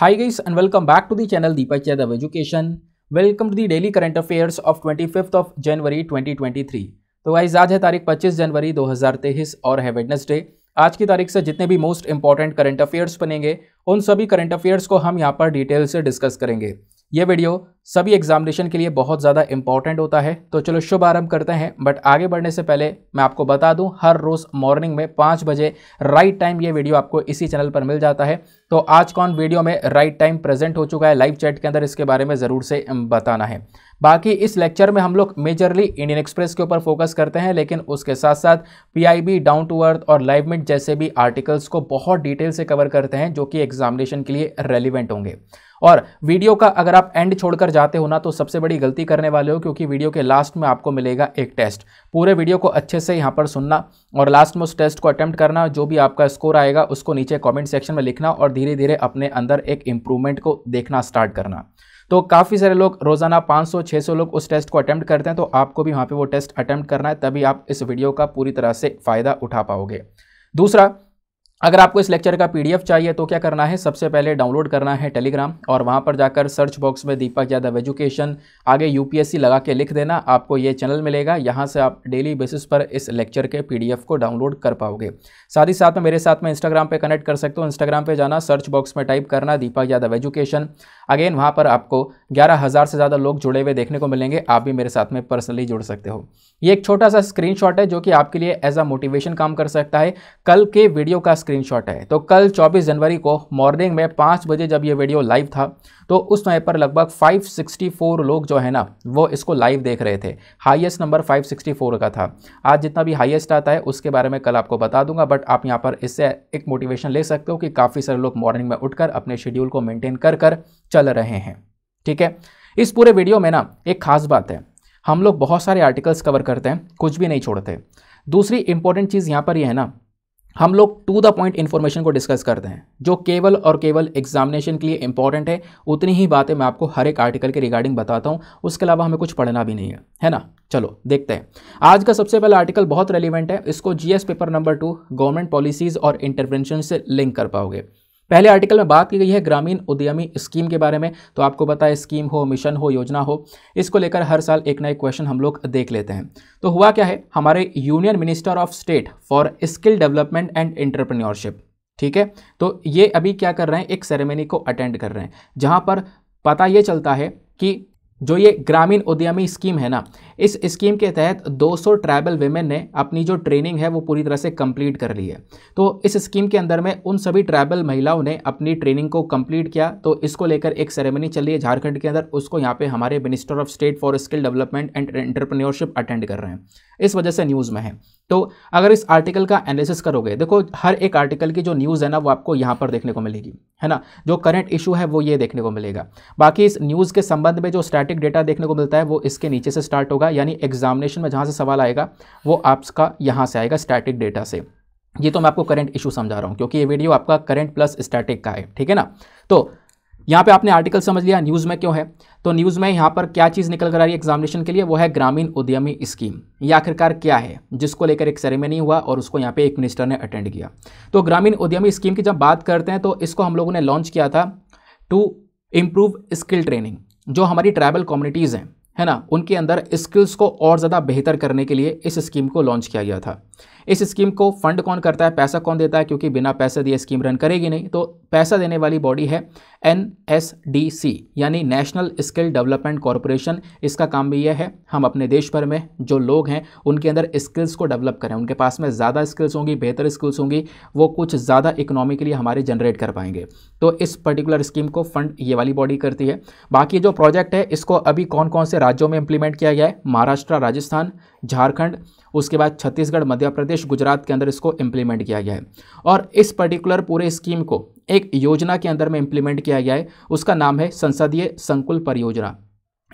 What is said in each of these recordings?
Hi guys and welcome back to the channel Deepak Chad Education. Welcome to the daily current affairs of 25th of January 2023. तो guys आज है तारीख 25 जनवरी 2023 और है Wednesday आज की तारीख से जितने भी मोस्ट इंपॉर्टेंट करंट अफेयर्स बनेंगे उन सभी करंट अफेयर्स को हम यहाँ पर डिटेल से डिस्कस करेंगे ये वीडियो सभी एग्जामिनेशन के लिए बहुत ज़्यादा इंपॉर्टेंट होता है तो चलो शुभ आरंभ करते हैं बट आगे बढ़ने से पहले मैं आपको बता दूं हर रोज़ मॉर्निंग में पाँच बजे राइट टाइम ये वीडियो आपको इसी चैनल पर मिल जाता है तो आज कौन वीडियो में राइट टाइम प्रेजेंट हो चुका है लाइव चैट के अंदर इसके बारे में ज़रूर से बताना है बाकी इस लेक्चर में हम लोग मेजरली इंडियन एक्सप्रेस के ऊपर फोकस करते हैं लेकिन उसके साथ साथ पीआईबी डाउन टू अर्थ और लाइव मिट जैसे भी आर्टिकल्स को बहुत डिटेल से कवर करते हैं जो कि एग्जामिनेशन के लिए रेलिवेंट होंगे और वीडियो का अगर आप एंड छोड़कर जाते हो ना तो सबसे बड़ी गलती करने वाले हो क्योंकि वीडियो के लास्ट में आपको मिलेगा एक टेस्ट पूरे वीडियो को अच्छे से यहाँ पर सुनना और लास्ट में उस टेस्ट को अटैम्प्ट करना जो भी आपका स्कोर आएगा उसको नीचे कॉमेंट सेक्शन में लिखना और धीरे धीरे अपने अंदर एक इम्प्रूवमेंट को देखना स्टार्ट करना तो काफ़ी सारे लोग रोज़ाना 500 600 लोग उस टेस्ट को अटैम्प्ट करते हैं तो आपको भी वहाँ पे वो टेस्ट अटैम्प्ट करना है तभी आप इस वीडियो का पूरी तरह से फ़ायदा उठा पाओगे दूसरा अगर आपको इस लेक्चर का पीडीएफ चाहिए तो क्या करना है सबसे पहले डाउनलोड करना है टेलीग्राम और वहाँ पर जाकर सर्च बॉक्स में दीपक यादव एजुकेशन आगे यूपीएससी लगा के लिख देना आपको ये चैनल मिलेगा यहाँ से आप डेली बेसिस पर इस लेक्चर के पीडीएफ को डाउनलोड कर पाओगे साथ ही साथ में मेरे साथ में इंस्टाग्राम पर कनेक्ट कर सकते हो इंस्टाग्राम पर जाना सर्च बॉक्स में टाइप करना दीपक यादव एजुकेशन अगेन वहाँ पर आपको ग्यारह से ज़्यादा लोग जुड़े हुए देखने को मिलेंगे आप भी मेरे साथ में पर्सनली जुड़ सकते हो ये एक छोटा सा स्क्रीन है जो कि आपके लिए एज अ मोटिवेशन काम कर सकता है कल के वीडियो का स्क्रीनशॉट है तो कल 24 जनवरी को मॉर्निंग में पाँच बजे जब ये वीडियो लाइव था तो उस समय पर लगभग 564 लोग जो है ना वो इसको लाइव देख रहे थे हाईएस्ट नंबर 564 का था आज जितना भी हाईएस्ट आता है उसके बारे में कल आपको बता दूंगा बट आप यहाँ पर इससे एक मोटिवेशन ले सकते हो कि काफ़ी सारे लोग मॉर्निंग में उठकर अपने शेड्यूल को मेनटेन कर कर चल रहे हैं ठीक है इस पूरे वीडियो में ना एक खास बात है हम लोग बहुत सारे आर्टिकल्स कवर करते हैं कुछ भी नहीं छोड़ते दूसरी इंपॉर्टेंट चीज़ यहाँ पर यह है ना हम लोग टू द पॉइंट इन्फॉर्मेशन को डिस्कस करते हैं जो केवल और केवल एग्जामिनेशन के लिए इंपॉर्टेंट है उतनी ही बातें मैं आपको हर एक आर्टिकल के रिगार्डिंग बताता हूँ उसके अलावा हमें कुछ पढ़ना भी नहीं है है ना चलो देखते हैं आज का सबसे पहला आर्टिकल बहुत रेलिवेंट है इसको GS paper number two government policies और इंटरवेंशन से लिंक कर पाओगे पहले आर्टिकल में बात की गई है ग्रामीण उद्यमी स्कीम के बारे में तो आपको पता है स्कीम हो मिशन हो योजना हो इसको लेकर हर साल एक ना एक क्वेश्चन हम लोग देख लेते हैं तो हुआ क्या है हमारे union minister of state for skill development and entrepreneurship ठीक है तो ये अभी क्या कर रहे हैं एक सेरेमनी को अटेंड कर रहे हैं जहाँ पर पता ये चलता है कि जो ये ग्रामीण उद्यमी स्कीम है ना इस स्कीम के तहत 200 ट्राइबल वेमेन ने अपनी जो ट्रेनिंग है वो पूरी तरह से कंप्लीट कर ली है तो इस स्कीम के अंदर में उन सभी ट्राइबल महिलाओं ने अपनी ट्रेनिंग को कंप्लीट किया तो इसको लेकर एक सेरेमनी चल रही है झारखंड के अंदर उसको यहाँ पे हमारे minister of state for skill development and entrepreneurship attend कर रहे हैं इस वजह से न्यूज़ में है तो अगर इस आर्टिकल का एनालिसिस करोगे देखो हर एक आर्टिकल की जो न्यूज़ है ना वो आपको यहाँ पर देखने को मिलेगी है ना जो करंट इशू है वो ये देखने को मिलेगा बाकी इस न्यूज़ के संबंध में जो स्टैटिक डेटा देखने को मिलता है वो इसके नीचे से स्टार्ट होगा यानी एग्जामिनेशन में जहाँ से सवाल आएगा वो आपका यहाँ से आएगा स्टैटिक डेटा से ये तो मैं आपको करंट इशू समझा रहा हूँ क्योंकि ये वीडियो आपका करंट प्लस स्टैटिक का है ठीक है ना तो यहाँ पे आपने आर्टिकल समझ लिया न्यूज़ में क्यों है तो न्यूज़ में यहाँ पर क्या चीज़ निकल कर आ रही है एग्जामिनेशन के लिए वो है ग्रामीण उद्यमी स्कीम ये आखिरकार क्या है जिसको लेकर एक सेरेमनी हुआ और उसको यहाँ पे एक मिनिस्टर ने अटेंड किया तो ग्रामीण उद्यमी स्कीम की जब बात करते हैं तो इसको हम लोगों ने लॉन्च किया था टू इम्प्रूव स्किल ट्रेनिंग जो हमारी ट्राइबल कम्युनिटीज़ हैं है ना उनके अंदर स्किल्स को और ज़्यादा बेहतर करने के लिए इस स्कीम को लॉन्च किया गया था इस स्कीम को फंड कौन करता है पैसा कौन देता है क्योंकि बिना पैसा दिए स्कीम रन करेगी नहीं तो पैसा देने वाली बॉडी है एन यानी नेशनल स्किल डेवलपमेंट कॉरपोरेशन इसका काम भी यह है हम अपने देश भर में जो लोग हैं उनके अंदर स्किल्स को डेवलप करें उनके पास में ज़्यादा स्किल्स होंगी बेहतर स्किल्स होंगी वो कुछ ज़्यादा इकोनॉमिकली हमारे जनरेट कर पाएंगे तो इस पर्टिकुलर स्कीम को फंड ये वाली बॉडी करती है बाकी जो प्रोजेक्ट है इसको अभी कौन कौन से राज्यों में इम्प्लीमेंट किया गया है महाराष्ट्र राजस्थान झारखंड उसके बाद छत्तीसगढ़ मध्य प्रदेश गुजरात के अंदर इसको इम्प्लीमेंट किया गया है और इस पर्टिकुलर पूरे स्कीम को एक योजना के अंदर में इम्प्लीमेंट किया गया है उसका नाम है संसदीय संकुल परियोजना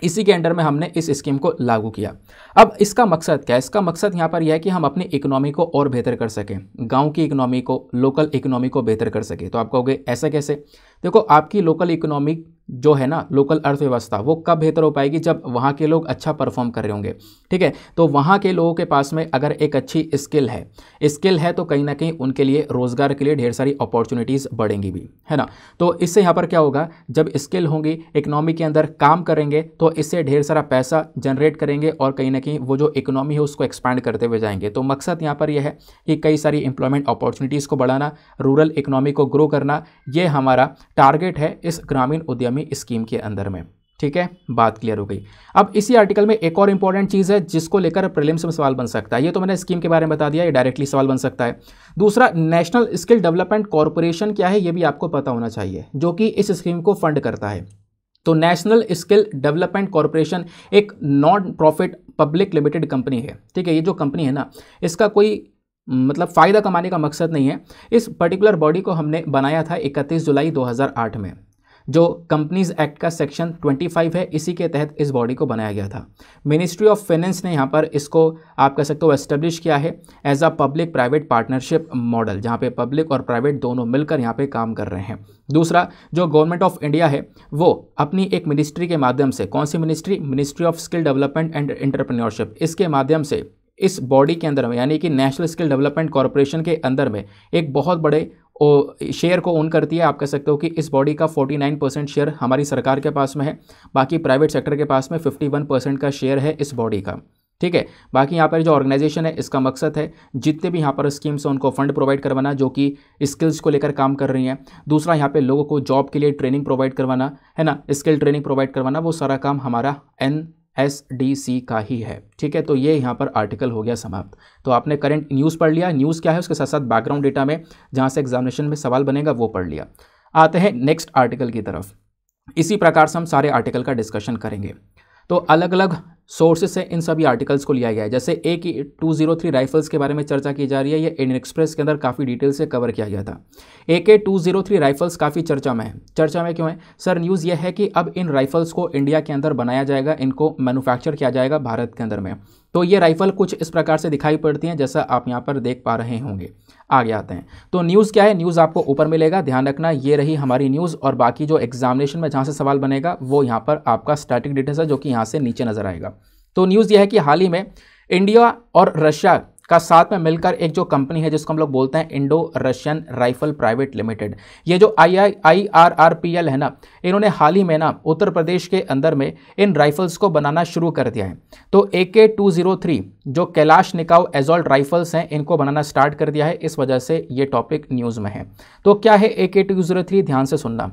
इसी के अंडर में हमने इस स्कीम को लागू किया अब इसका मकसद क्या है इसका मकसद यहाँ पर यह है कि हम अपनी इकोनॉमी को और बेहतर कर सकें गांव की इकोनॉमी को लोकल इकोनॉमी को बेहतर कर सकें तो आप कहोगे ऐसा कैसे देखो आपकी लोकल इकोनॉमी जो है ना लोकल अर्थव्यवस्था वो कब बेहतर हो पाएगी जब वहाँ के लोग अच्छा परफॉर्म कर रहे होंगे ठीक है तो वहाँ के लोगों के पास में अगर एक अच्छी स्किल है स्किल है तो कहीं ना कहीं उनके लिए रोज़गार के लिए ढेर सारी अपॉर्चुनिटीज़ बढ़ेंगी भी है ना तो इससे यहाँ पर क्या होगा जब स्किल होंगी इकनॉमी के अंदर काम करेंगे तो इससे ढेर सारा पैसा जनरेट करेंगे और कहीं ना कहीं वो जो इकनॉमी है उसको एक्सपैंड करते हुए जाएंगे तो मकसद यहाँ पर यह है कि कई सारी एम्प्लॉयमेंट अपॉर्चुनिटीज़ को बढ़ाना रूरल इकनॉमी को ग्रो करना ये हमारा टारगेट है इस ग्रामीण उद्यम इकोनॉमी स्कीम के अंदर में ठीक है बात क्लियर हो गई अब इसी आर्टिकल में एक और इंपॉर्टेंट चीज़ है जिसको लेकर प्रिलिम्स में सवाल बन सकता है ये तो मैंने स्कीम के बारे में बता दिया ये डायरेक्टली सवाल बन सकता है दूसरा नेशनल स्किल डेवलपमेंट कॉरपोरेशन क्या है ये भी आपको पता होना चाहिए जो कि इस स्कीम को फंड करता है तो नेशनल स्किल डेवलपमेंट कॉरपोरेशन एक non profit public limited company है ठीक है ये जो कंपनी है ना इसका कोई मतलब फ़ायदा कमाने का मकसद नहीं है इस पर्टिकुलर बॉडी को हमने बनाया था 31 जुलाई 2008 में जो कंपनीज एक्ट का सेक्शन 25 है इसी के तहत इस बॉडी को बनाया गया था मिनिस्ट्री ऑफ फाइनेंस ने यहाँ पर इसको आप कह सकते हो एस्टेब्लिश किया है as a public private partnership model जहाँ पे पब्लिक और प्राइवेट दोनों मिलकर यहाँ पे काम कर रहे हैं दूसरा जो गवर्नमेंट ऑफ इंडिया है वो अपनी एक मिनिस्ट्री के माध्यम से कौन सी ministry ministry of skill development and entrepreneurship इसके माध्यम से इस बॉडी के अंदर में यानी कि नेशनल स्किल डेवलपमेंट कॉरपोरेशन के अंदर में एक बहुत बड़े ओ शेयर को ओन करती है आप कह सकते हो कि इस बॉडी का 49 परसेंट शेयर हमारी सरकार के पास में है बाकी प्राइवेट सेक्टर के पास में 51 परसेंट का शेयर है इस बॉडी का ठीक है बाकी यहाँ पर जो ऑर्गेनाइजेशन है इसका मकसद है जितने भी यहाँ पर स्कीम्स हैं उनको फंड प्रोवाइड करवाना जो कि स्किल्स को लेकर काम कर रही हैं दूसरा यहाँ पे लोगों को जॉब के लिए ट्रेनिंग प्रोवाइड करवाना है ना स्किल ट्रेनिंग प्रोवाइड करवाना वो सारा काम हमारा एन एस डी सी का ही है ठीक है तो ये यहाँ पर आर्टिकल हो गया समाप्त तो आपने करंट न्यूज़ पढ़ लिया न्यूज़ क्या है उसके साथ साथ बैकग्राउंड डेटा में जहाँ से एग्जामिनेशन में सवाल बनेगा वो पढ़ लिया आते हैं नेक्स्ट आर्टिकल की तरफ इसी प्रकार से हम सारे आर्टिकल का डिस्कशन करेंगे तो अलग अलग सोर्सेज से इन सभी आर्टिकल्स को लिया गया है जैसे ए की टू जीरो थ्री राइफल्स के बारे में चर्चा की जा रही है ये इंडियन एक्सप्रेस के अंदर काफ़ी डिटेल से कवर किया गया था ए K two zero three rifles काफ़ी चर्चा में है चर्चा में क्यों है सर न्यूज़ यह है कि अब इन राइफल्स को इंडिया के अंदर बनाया जाएगा इनको मैनुफैक्चर किया जाएगा भारत के अंदर में तो ये राइफल कुछ इस प्रकार से दिखाई पड़ती हैं जैसा आप यहाँ पर देख पा रहे होंगे आगे आते हैं तो न्यूज़ क्या है न्यूज़ आपको ऊपर मिलेगा ध्यान रखना ये रही हमारी न्यूज़ और बाकी जो एग्जामिनेशन में जहाँ से सवाल बनेगा वो यहाँ पर आपका स्टार्टिंग डिटेल्स है जो कि यहाँ से नीचे नजर आएगा तो न्यूज़ यह है कि हाल ही में इंडिया और रशिया का साथ में मिलकर एक जो कंपनी है जिसको हम लोग बोलते हैं Indo Russian rifle private limited ये जो I I I R R P L है ना इन्होंने हाल ही में ना उत्तर प्रदेश के अंदर में इन राइफल्स को बनाना शुरू कर दिया है तो ए के टू जीरो थ्री जो कैलाश निकाव एजॉल्ट राइफल्स हैं इनको बनाना स्टार्ट कर दिया है इस वजह से ये टॉपिक न्यूज़ में है तो क्या है A K two zero three ध्यान से सुनना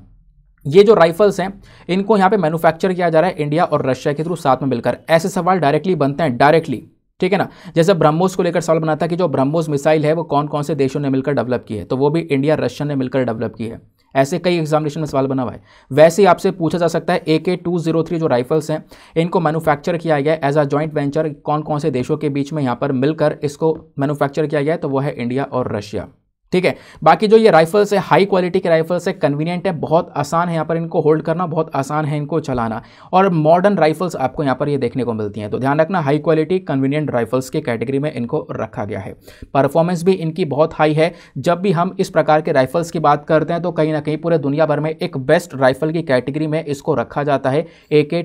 ये जो राइफल्स हैं इनको यहाँ पे मैन्युफैक्चर किया जा रहा है इंडिया और रशिया के थ्रू साथ में मिलकर ऐसे सवाल डायरेक्टली बनते हैं डायरेक्टली ठीक है ना जैसे ब्रह्मोस को लेकर सवाल बना था कि जो ब्रह्मोस मिसाइल है वो कौन कौन से देशों ने मिलकर डेवलप की है तो वो भी इंडिया रशिया ने मिलकर डेवलप की है ऐसे कई एग्जामिनेशन में सवाल बना हुआ है वैसे ही आपसे पूछा जा सकता है A K two zero three जो राइफल्स हैं इनको मैन्युफैक्चर किया गया एज अ जॉइंट वेंचर कौन कौन से देशों के बीच में यहाँ पर मिलकर इसको मैन्युफैक्चर किया गया है तो वो है इंडिया और रशिया ठीक है बाकी जो ये राइफल्स है हाई क्वालिटी के राइफल्स है कन्वीनियंट है बहुत आसान है यहाँ पर इनको होल्ड करना बहुत आसान है इनको चलाना और मॉडर्न राइफल्स आपको यहाँ पर ये देखने को मिलती हैं तो ध्यान रखना हाई क्वालिटी कन्वीनियंट राइफल्स के कैटेगरी में इनको रखा गया है परफॉर्मेंस भी इनकी बहुत हाई है जब भी हम इस प्रकार के राइफल्स की बात करते हैं तो कहीं ना कहीं पूरे दुनिया भर में एक बेस्ट राइफल की कैटेगरी में इसको रखा जाता है ए के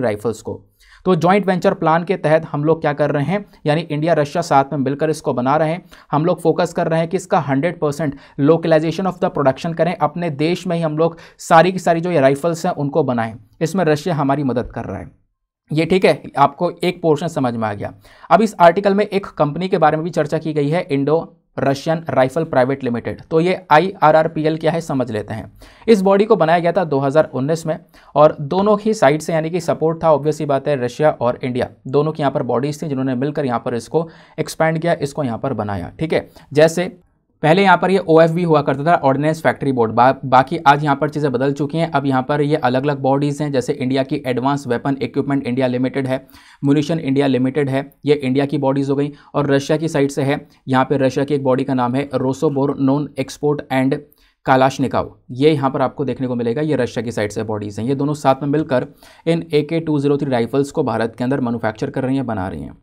राइफल्स को तो ज्वाइंट वेंचर प्लान के तहत हम लोग क्या कर रहे हैं यानी इंडिया रशिया साथ में मिलकर इसको बना रहे हैं हम लोग फोकस कर रहे हैं कि इसका hundred percent localisation of the production करें अपने देश में ही हम लोग सारी की सारी जो ये राइफल्स हैं उनको बनाएं इसमें रशिया हमारी मदद कर रहा है ये ठीक है आपको एक पोर्शन समझ में आ गया अब इस आर्टिकल में एक कंपनी के बारे में भी चर्चा की गई है Indo Russian rifle private limited तो ये आई क्या है समझ लेते हैं इस बॉडी को बनाया गया था 2019 में और दोनों ही साइड से यानी कि सपोर्ट था ऑब्वियसली बात है रशिया और इंडिया दोनों की यहाँ पर बॉडीज़ थी जिन्होंने मिलकर यहाँ पर इसको एक्सपैंड किया इसको यहाँ पर बनाया ठीक है जैसे पहले यहाँ पर ये ओ हुआ करता था ऑर्डिनेंस फैक्ट्री बोर्ड बा, बाकी आज यहाँ पर चीज़ें बदल चुकी हैं अब यहाँ पर ये अलग अलग बॉडीज़ हैं जैसे इंडिया की advance weapon equipment India limited है म्यूनिशन इंडिया लिमिटेड है ये इंडिया की बॉडीज़ हो गई और रशिया की साइड से है यहाँ पर रशिया की एक बॉडी का नाम है Rosoboronexport and Kalashnikov ये यहाँ पर आपको देखने को मिलेगा ये रशिया की साइड से बॉडीज़ हैं ये दोनों साथ में मिलकर इन ए K two zero three rifles को भारत के अंदर मैनुफैक्चर कर रही हैं बना रही हैं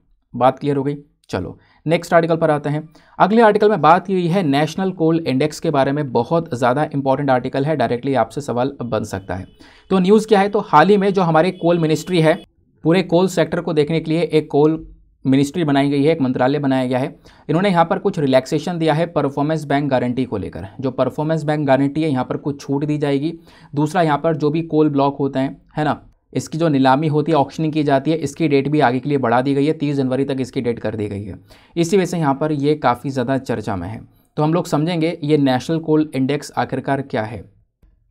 बात क्लियर हो गई चलो नेक्स्ट आर्टिकल पर आते हैं अगले आर्टिकल में बात की हुई है नेशनल कोल इंडेक्स के बारे में बहुत ज़्यादा इंपॉर्टेंट आर्टिकल है डायरेक्टली आपसे सवाल बन सकता है तो न्यूज़ क्या है तो हाल ही में जो हमारे कोल मिनिस्ट्री है पूरे कोल सेक्टर को देखने के लिए एक कोल मिनिस्ट्री बनाई गई है एक मंत्रालय बनाया गया है इन्होंने यहाँ पर कुछ रिलैक्सेशन दिया है परफॉर्मेंस बैंक गारंटी को लेकर जो परफॉर्मेंस बैंक गारंटी है यहाँ पर कुछ छूट दी जाएगी दूसरा यहाँ पर जो भी कोल ब्लॉक होते हैं है ना इसकी जो नीलामी होती है ऑक्शनिंग की जाती है इसकी डेट भी आगे के लिए बढ़ा दी गई है तीस जनवरी तक इसकी डेट कर दी गई है इसी वजह से यहाँ पर ये काफ़ी ज़्यादा चर्चा में है तो हम लोग समझेंगे ये नेशनल कोल इंडेक्स आखिरकार क्या है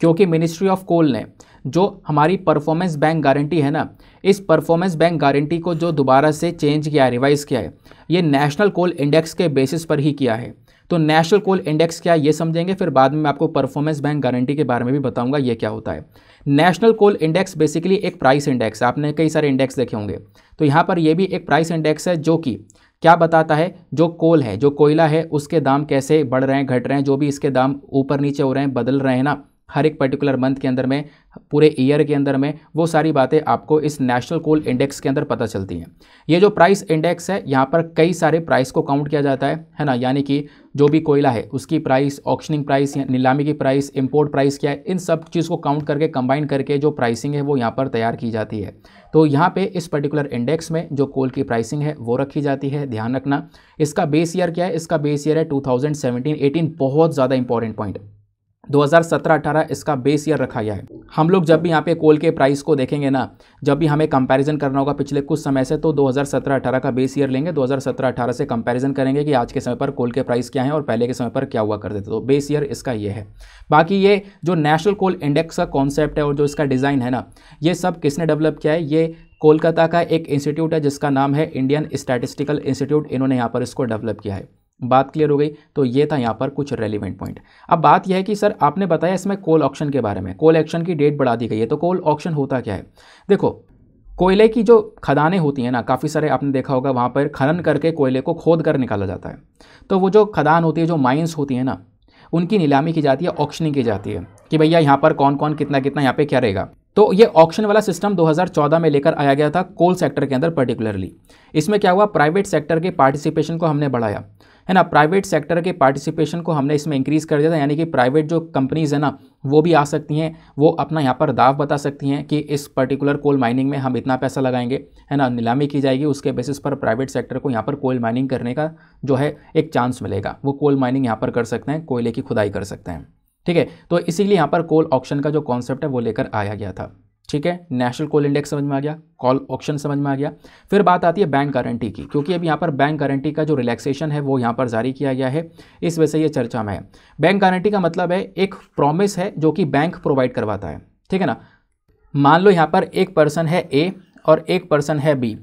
क्योंकि मिनिस्ट्री ऑफ कोल ने जो हमारी परफॉर्मेंस बैंक गारंटी है ना इस परफॉर्मेंस बैंक गारंटी को जो दोबारा से चेंज किया है रिवाइज़ किया है ये नेशनल कोल इंडेक्स के बेसिस पर ही किया है तो नेशनल कोल इंडेक्स क्या ये समझेंगे फिर बाद में मैं आपको परफॉर्मेंस बैंक गारंटी के बारे में भी बताऊंगा ये क्या होता है नेशनल कोल इंडेक्स बेसिकली एक प्राइस इंडेक्स है आपने कई सारे इंडेक्स देखे होंगे तो यहाँ पर यह भी एक प्राइस इंडेक्स है जो कि क्या बताता है जो कोल है जो कोयला है उसके दाम कैसे बढ़ रहे हैं घट रहे हैं जो भी इसके दाम ऊपर नीचे हो रहे हैं बदल रहे हैं ना हर एक पर्टिकुलर मंथ के अंदर में पूरे ईयर के अंदर में वो सारी बातें आपको इस नेशनल कोल इंडेक्स के अंदर पता चलती हैं ये जो प्राइस इंडेक्स है यहाँ पर कई सारे प्राइस को काउंट किया जाता है है ना यानी कि जो भी कोयला है उसकी प्राइस ऑक्शनिंग प्राइस या नीलामी की प्राइस इंपोर्ट प्राइस क्या है इन सब चीज़ को काउंट करके कंबाइन करके जो प्राइसिंग है वो यहाँ पर तैयार की जाती है तो यहाँ पर इस पर्टिकुलर इंडेक्स में जो कोल की प्राइसिंग है वो रखी जाती है ध्यान रखना इसका बेस ईयर क्या है इसका बेस ईयर है टू थाउजेंड बहुत ज़्यादा इंपॉर्टेंट पॉइंट 2017-18 इसका बेस ईयर रखा गया है हम लोग जब भी यहाँ पे कोल के प्राइस को देखेंगे ना जब भी हमें कंपैरिजन करना होगा पिछले कुछ समय से तो 2017-18 का बेस ईयर लेंगे 2017-18 से कंपैरिजन करेंगे कि आज के समय पर कोल के प्राइस क्या है और पहले के समय पर क्या हुआ करते थे तो बेस ईयर इसका ये है बाकी ये जो नेशनल कोल इंडेक्स का कॉन्सेप्ट है और जो इसका डिज़ाइन है ना ये सब किसने डेवलप किया है ये कोलकाता का एक इंस्टीट्यूट है जिसका नाम है इंडियन स्टैटिस्टिकल इंस्टीट्यूट इन्होंने यहाँ पर इसको डेवलप किया है बात क्लियर हो गई तो ये था यहाँ पर कुछ रेलिवेंट पॉइंट अब बात यह है कि सर आपने बताया इसमें कोल ऑप्शन के बारे में कोल एक्शन की डेट बढ़ा दी गई है तो कोल ऑप्शन होता क्या है देखो कोयले की जो खदानें होती हैं ना काफ़ी सारे आपने देखा होगा वहाँ पर खनन करके कोयले को खोद कर निकाला जाता है तो वो जो खदान होती है जो माइंस होती हैं ना उनकी नीलामी की जाती है ऑक्शनिंग की जाती है कि भैया यहाँ पर कौन कौन कितना कितना यहाँ पे क्या रहेगा तो ये ऑक्शन वाला सिस्टम 2014 में लेकर आया गया था कोल सेक्टर के अंदर पर्टिकुलरली इसमें क्या हुआ प्राइवेट सेक्टर के पार्टिसिपेशन को हमने बढ़ाया है ना प्राइवेट सेक्टर के पार्टिसिपेशन को हमने इसमें इंक्रीज़ कर दिया था यानी कि प्राइवेट जो कंपनीज़ है ना वो भी आ सकती हैं वो अपना यहाँ पर दाव बता सकती हैं कि इस पर्टिकुलर कोल माइनिंग में हम इतना पैसा लगाएंगे है ना नीलामी की जाएगी उसके बेसिस पर प्राइवेट सेक्टर को यहाँ पर कोल माइनिंग करने का जो है एक चांस मिलेगा वो कोल माइनिंग यहाँ पर कर सकते हैं कोयले की खुदाई कर सकते हैं ठीक है तो इसीलिए यहाँ पर कोल ऑप्शन का जो कॉन्सेप्ट है वो लेकर आया गया था ठीक है नेशनल कोल इंडेक्स समझ में आ गया कॉल ऑप्शन समझ में आ गया फिर बात आती है बैंक गारंटी की क्योंकि अब यहाँ पर बैंक गारंटी का जो रिलैक्सेशन है वो यहाँ पर जारी किया गया है इस वजह से ये चर्चा में है बैंक गारंटी का मतलब है एक प्रॉमिस है जो कि बैंक प्रोवाइड करवाता है ठीक है ना मान लो यहाँ पर एक पर्सन है ए और एक पर्सन है बी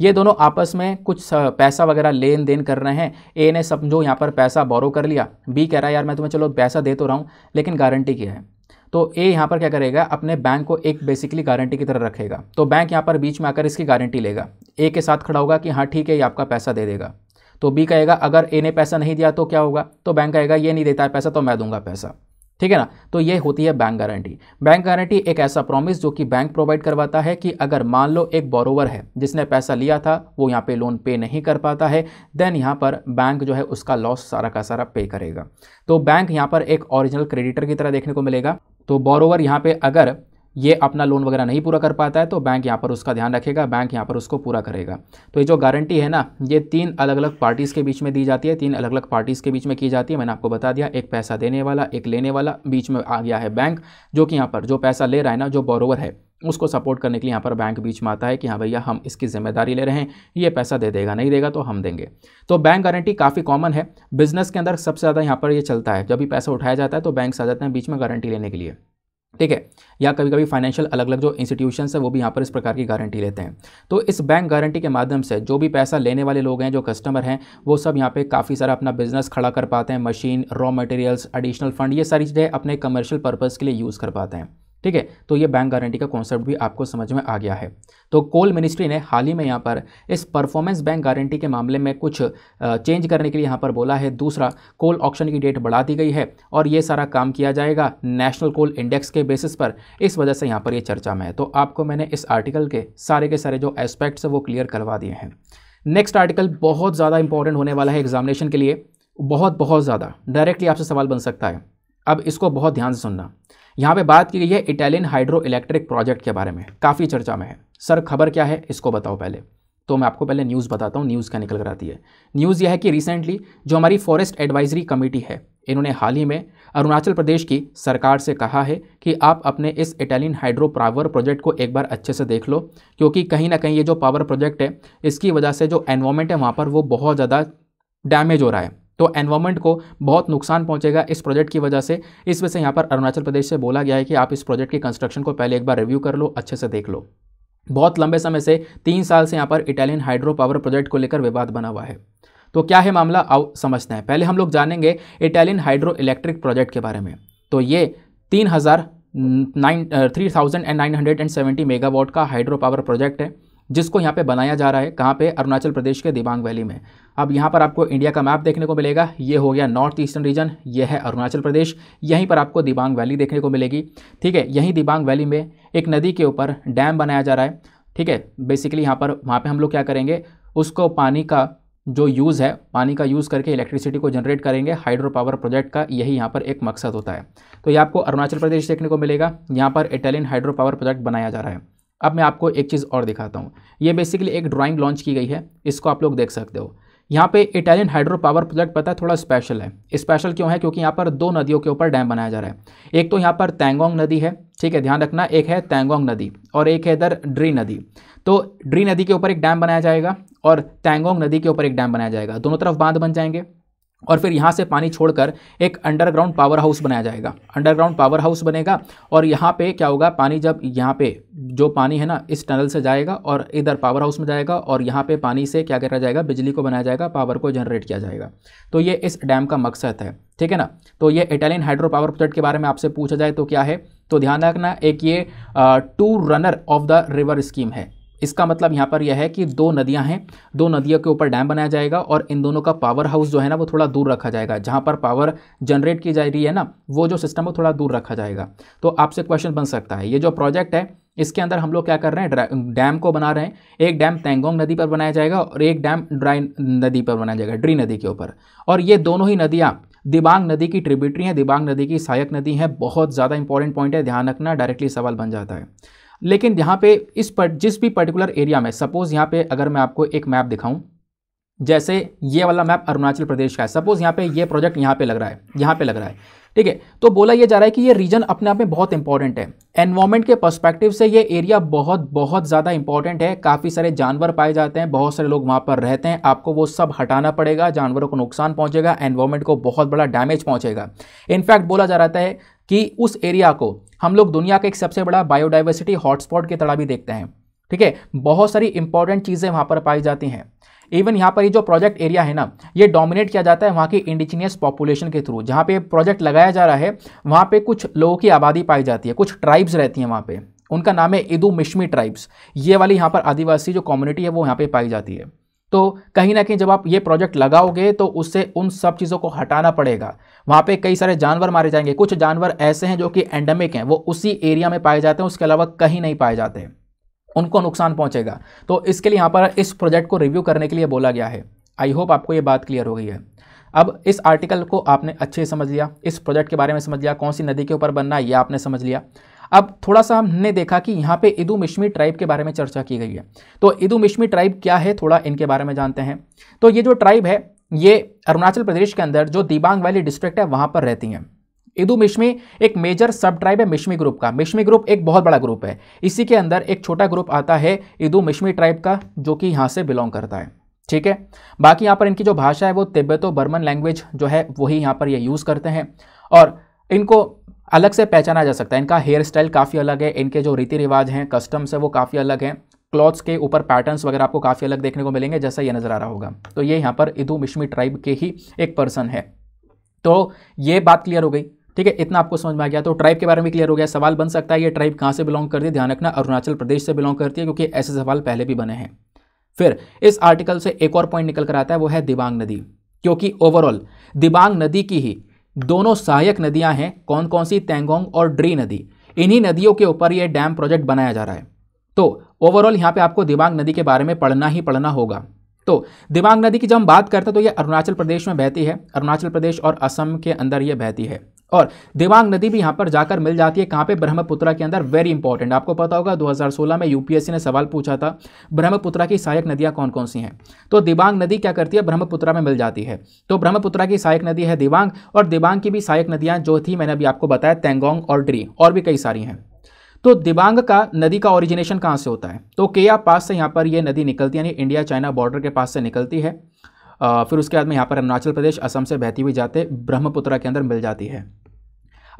ये दोनों आपस में कुछ पैसा वगैरह लेन देन कर रहे हैं ए ने समझो यहाँ पर पैसा बोरो कर लिया बी कह रहा है यार मैं तुम्हें चलो पैसा दे तो रहा हूँ लेकिन गारंटी क्या है तो ए यहाँ पर क्या करेगा अपने बैंक को एक बेसिकली गारंटी की तरह रखेगा तो बैंक यहाँ पर बीच में आकर इसकी गारंटी लेगा ए के साथ खड़ा होगा कि हाँ ठीक है ये आपका पैसा दे देगा तो बी कहेगा अगर ए ने पैसा नहीं दिया तो क्या होगा तो बैंक कहेगा ये नहीं देता है पैसा तो मैं दूंगा पैसा ठीक है ना तो ये होती है बैंक गारंटी बैंक गारंटी एक ऐसा प्रॉमिस जो कि बैंक प्रोवाइड करवाता है कि अगर मान लो एक बोरोवर है जिसने पैसा लिया था वो यहाँ पे लोन पे नहीं कर पाता है देन यहाँ पर बैंक जो है उसका लॉस सारा का सारा पे करेगा तो बैंक यहाँ पर एक ओरिजिनल क्रेडिटर की तरह देखने को मिलेगा तो बोरोवर यहाँ पे अगर ये अपना लोन वगैरह नहीं पूरा कर पाता है तो बैंक यहाँ पर उसका ध्यान रखेगा बैंक यहाँ पर उसको पूरा करेगा तो ये जो गारंटी है ना ये तीन अलग अलग पार्टीज़ के बीच में दी जाती है तीन अलग अलग पार्टीज़ के बीच में की जाती है मैंने आपको बता दिया एक पैसा देने वाला एक लेने वाला बीच में आ गया है बैंक जो कि यहाँ पर जो पैसा ले रहा है ना जो बोरोवर है उसको सपोर्ट करने के लिए यहाँ पर बैंक बीच में आता है कि हाँ भैया हम इसकी जिम्मेदारी ले रहे हैं ये पैसा दे देगा नहीं देगा तो हम देंगे तो बैंक गारंटी काफ़ी कॉमन है बिजनेस के अंदर सबसे ज़्यादा यहाँ पर ये चलता है जब भी पैसा उठाया जाता है तो बैंक आ जाते हैं बीच में गारंटी लेने के लिए ठीक है या कभी कभी फाइनेंशियल अलग अलग जो इंस्टीट्यूशन है वो भी यहाँ पर इस प्रकार की गारंटी लेते हैं तो इस बैंक गारंटी के माध्यम से जो भी पैसा लेने वाले लोग हैं जो कस्टमर हैं वो सब यहाँ पे काफ़ी सारा अपना बिजनेस खड़ा कर पाते हैं machine raw materials additional fund ये सारी चीज़ें अपने कमर्शियल पर्पज़ के लिए यूज़ कर पाते हैं ठीक है तो ये बैंक गारंटी का कॉन्सेप्ट भी आपको समझ में आ गया है तो कोल मिनिस्ट्री ने हाल ही में यहाँ पर इस परफॉर्मेंस बैंक गारंटी के मामले में कुछ चेंज करने के लिए यहाँ पर बोला है दूसरा कोल ऑप्शन की डेट बढ़ा दी गई है और ये सारा काम किया जाएगा नेशनल कोल इंडेक्स के बेसिस पर इस वजह से यहाँ पर ये चर्चा में है तो आपको मैंने इस आर्टिकल के सारे के सारे जो एस्पेक्ट्स है वो क्लियर करवा दिए हैं नेक्स्ट आर्टिकल बहुत ज़्यादा इंपॉर्टेंट होने वाला है एग्जामिनेशन के लिए बहुत बहुत ज़्यादा डायरेक्टली आपसे सवाल बन सकता है अब इसको बहुत ध्यान से सुनना यहाँ पे बात की गई है इटालियन हाइड्रो इलेक्ट्रिक प्रोजेक्ट के बारे में काफ़ी चर्चा में है सर खबर क्या है इसको बताओ पहले तो मैं आपको पहले न्यूज़ बताता हूँ न्यूज़ क्या निकल कर आती है न्यूज़ यह है कि रिसेंटली जो हमारी फॉरेस्ट एडवाइजरी कमेटी है इन्होंने हाल ही में अरुणाचल प्रदेश की सरकार से कहा है कि आप अपने इस इटालियन हाइड्रो पावर प्रोजेक्ट को एक बार अच्छे से देख लो क्योंकि कहीं ना कहीं ये जो पावर प्रोजेक्ट है इसकी वजह से जो एनवायरमेंट है वहाँ पर वो बहुत ज़्यादा डैमेज हो रहा है तो एनवायरमेंट को बहुत नुकसान पहुंचेगा इस प्रोजेक्ट की वजह से इस वजह से यहाँ पर अरुणाचल प्रदेश से बोला गया है कि आप इस प्रोजेक्ट की कंस्ट्रक्शन को पहले एक बार रिव्यू कर लो अच्छे से देख लो बहुत लंबे समय से तीन साल से यहाँ पर इटालियन हाइड्रो पावर प्रोजेक्ट को लेकर विवाद बना हुआ है तो क्या है मामला आओ समझते हैं पहले हम लोग जानेंगे इटालियन हाइड्रो इलेक्ट्रिक प्रोजेक्ट के बारे में तो ये तीन हज़ार nine three thousand and nine hundred and seventy megawatt का हाइड्रो पावर प्रोजेक्ट है जिसको यहाँ पे बनाया जा रहा है कहाँ पे अरुणाचल प्रदेश के दिबांग वैली में अब यहाँ पर आपको इंडिया का मैप देखने को मिलेगा ये हो गया नॉर्थ ईस्टर्न रीजन ये है अरुणाचल प्रदेश यहीं पर आपको दिबांग वैली देखने को मिलेगी ठीक है यहीं दिबांग वैली में एक नदी के ऊपर डैम बनाया जा रहा है ठीक है बेसिकली यहाँ पर वहाँ पर हम लोग क्या करेंगे उसको पानी का जो यूज़ है पानी का यूज़ करके इलेक्ट्रिसिटी को जनरेट करेंगे हाइड्रो पावर प्रोजेक्ट का यही यहाँ पर एक मकसद होता है तो ये आपको अरुणाचल प्रदेश देखने को मिलेगा यहाँ पर इटालियन हाइड्रो पावर प्रोजेक्ट बनाया जा रहा है अब मैं आपको एक चीज़ और दिखाता हूँ ये बेसिकली एक ड्राइंग लॉन्च की गई है इसको आप लोग देख सकते हो यहाँ पे इटालियन हाइड्रो पावर प्रोजेक्ट पता है थोड़ा स्पेशल है स्पेशल क्यों है क्योंकि यहाँ पर दो नदियों के ऊपर डैम बनाया जा रहा है एक तो यहाँ पर तैंगोंग नदी है ठीक है ध्यान रखना एक है तैंगोंग नदी और एक है इधर ड्री नदी तो ड्री नदी के ऊपर एक डैम बनाया जाएगा और तैंगोंग नदी के ऊपर एक डैम बनाया जाएगा दोनों तरफ बांध बन जाएंगे और फिर यहाँ से पानी छोड़कर एक अंडरग्राउंड पावर हाउस बनाया जाएगा अंडरग्राउंड पावर हाउस बनेगा और यहाँ पे क्या होगा पानी जब यहाँ पे जो पानी है ना इस टनल से जाएगा और इधर पावर हाउस में जाएगा और यहाँ पे पानी से क्या करा जाएगा बिजली को बनाया जाएगा पावर को जनरेट किया जाएगा तो ये इस डैम का मकसद है ठीक है ना तो ये इटालियन हाइड्रो पावर प्रोजेक्ट के बारे में आपसे पूछा जाए तो क्या है तो ध्यान रखना एक ये to runner of the river scheme है इसका मतलब यहाँ पर यह है कि दो नदियाँ हैं दो नदियों के ऊपर डैम बनाया जाएगा और इन दोनों का पावर हाउस जो है ना वो थोड़ा दूर रखा जाएगा जहाँ पर पावर जनरेट की जा रही है ना वो जो सिस्टम है थोड़ा दूर रखा जाएगा तो आपसे क्वेश्चन बन सकता है ये जो प्रोजेक्ट है इसके अंदर हम लोग क्या कर रहे हैं डैम को बना रहे हैं एक डैम तेंगोंग नदी पर बनाया जाएगा और एक डैम ड्राई नदी पर बनाया जाएगा ड्री नदी के ऊपर और ये दोनों ही नदियाँ दिबांग नदी की ट्रिब्यूटरी हैं दिबांग नदी की सहायक नदी है बहुत ज़्यादा इंपॉर्टेंट पॉइंट है ध्यान रखना डायरेक्टली सवाल बन जाता है लेकिन यहाँ पे इस पर जिस भी पर्टिकुलर एरिया में सपोज़ यहाँ पे अगर मैं आपको एक मैप दिखाऊँ जैसे ये वाला मैप अरुणाचल प्रदेश का है सपोज़ यहाँ पे ये प्रोजेक्ट यहाँ पे लग रहा है यहाँ पे लग रहा है ठीक है तो बोला ये जा रहा है कि ये रीजन अपने आप में बहुत इंपॉर्टेंट है एनवायरमेंट के पर्सपेक्टिव से ये एरिया बहुत बहुत ज़्यादा इंपॉर्टेंट है काफ़ी सारे जानवर पाए जाते हैं बहुत सारे लोग वहाँ पर रहते हैं आपको वो सब हटाना पड़ेगा जानवरों को नुकसान पहुँचेगा एनवायरमेंट को बहुत बड़ा डैमेज पहुँचेगा इनफैक्ट बोला जा रहा है कि उस एरिया को हम लोग दुनिया का एक सबसे बड़ा बायोडाइवर्सिटी हॉटस्पॉट की तरह भी देखते हैं ठीक है बहुत सारी इंपॉर्टेंट चीज़ें वहाँ पर पाई जाती हैं इवन यहाँ पर ये जो प्रोजेक्ट एरिया है ना ये डोमिनेट किया जाता है वहाँ की इंडिजिनियस पॉपुलेशन के थ्रू जहाँ पे प्रोजेक्ट लगाया जा रहा है वहाँ पे कुछ लोगों की आबादी पाई जाती है कुछ ट्राइब्स रहती हैं वहाँ पे उनका नाम है इदू मिश्मी ट्राइब्स ये वाली यहाँ पर आदिवासी जो कम्युनिटी है वो यहाँ पे पाई जाती है तो कहीं ना कहीं जब आप ये प्रोजेक्ट लगाओगे तो उससे उन सब चीज़ों को हटाना पड़ेगा वहाँ पे कई सारे जानवर मारे जाएंगे कुछ जानवर ऐसे हैं जो कि एंडेमिक हैं वो उसी एरिया में पाए जाते हैं उसके अलावा कहीं नहीं पाए जाते उनको नुकसान पहुँचेगा तो इसके लिए यहाँ पर इस प्रोजेक्ट को रिव्यू करने के लिए बोला गया है आई होप आपको ये बात क्लियर हो गई है अब इस आर्टिकल को आपने अच्छे समझ लिया इस प्रोजेक्ट के बारे में समझ लिया कौन सी नदी के ऊपर बनना है ये आपने समझ लिया अब थोड़ा सा हमने देखा कि यहाँ पे इदू मिश्मी ट्राइब के बारे में चर्चा की गई है तो इदू मिश्मी ट्राइब क्या है थोड़ा इनके बारे में जानते हैं तो ये जो ट्राइब है ये अरुणाचल प्रदेश के अंदर जो दिबांग वैली डिस्ट्रिक्ट है वहाँ पर रहती हैं इदु मिश्मी एक मेजर सब ट्राइब है मिश्मी ग्रुप का मिश्मी ग्रुप एक बहुत बड़ा ग्रुप है इसी के अंदर एक छोटा ग्रुप आता है इदू मिश्मी ट्राइब का जो कि यहाँ से बिलोंग करता है ठीक है बाकी यहाँ पर इनकी जो भाषा है वो तिब्बतो बर्मन लैंग्वेज जो है वही यहाँ पर ये यूज़ करते हैं और इनको अलग से पहचाना जा सकता है इनका हेयर स्टाइल काफ़ी अलग है इनके जो रीति रिवाज हैं कस्टम्स है वो काफ़ी अलग हैं क्लॉथ्स के ऊपर पैटर्न्स वगैरह आपको काफ़ी अलग देखने को मिलेंगे जैसा ये नज़र आ रहा होगा तो ये यहाँ पर इदू मिश्मी ट्राइब के ही एक पर्सन है तो ये बात क्लियर हो गई ठीक है इतना आपको समझ में आ गया तो ट्राइब के बारे में क्लियर हो गया सवाल बन सकता है ये ट्राइब कहाँ से बिलोंग करती है ध्यान रखना अरुणाचल प्रदेश से बिलोंग करती है क्योंकि ऐसे सवाल पहले भी बने हैं फिर इस आर्टिकल से एक और पॉइंट निकल कर आता है वो है दिबांग नदी क्योंकि ओवरऑल दिबांग नदी की ही दोनों सहायक नदियां हैं कौन कौन सी तेंगोंग और ड्री नदी इन्हीं नदियों के ऊपर ये डैम प्रोजेक्ट बनाया जा रहा है तो ओवरऑल यहाँ पे आपको दिबांग नदी के बारे में पढ़ना ही पढ़ना होगा तो दिबांग नदी की जब हम बात करते हैं तो ये अरुणाचल प्रदेश में बहती है अरुणाचल प्रदेश और असम के अंदर ये बहती है और देवांग नदी भी यहाँ पर जाकर मिल जाती है कहाँ पे ब्रह्मपुत्रा के अंदर वेरी इंपॉर्टेंट आपको पता होगा 2016 में यूपीएससी ने सवाल पूछा था ब्रह्मपुत्रा की सहायक नदियाँ कौन कौन सी हैं तो देवांग नदी क्या करती है ब्रह्मपुत्रा में मिल जाती है तो ब्रह्मपुत्रा की सहायक नदी है देवांग और देवांग की भी सहायक नदियाँ जो थी मैंने अभी आपको बताया तेंगोंग और ड्री और भी कई सारी हैं तो दिबांग का नदी का ओरिजिनेशन कहाँ से होता है तो केया पास से यहाँ पर यह नदी निकलती है यानी इंडिया चाइना बॉर्डर के पास से निकलती है फिर उसके बाद में यहाँ पर अरुणाचल प्रदेश असम से बहती हुई जाते ब्रह्मपुत्रा के अंदर मिल जाती है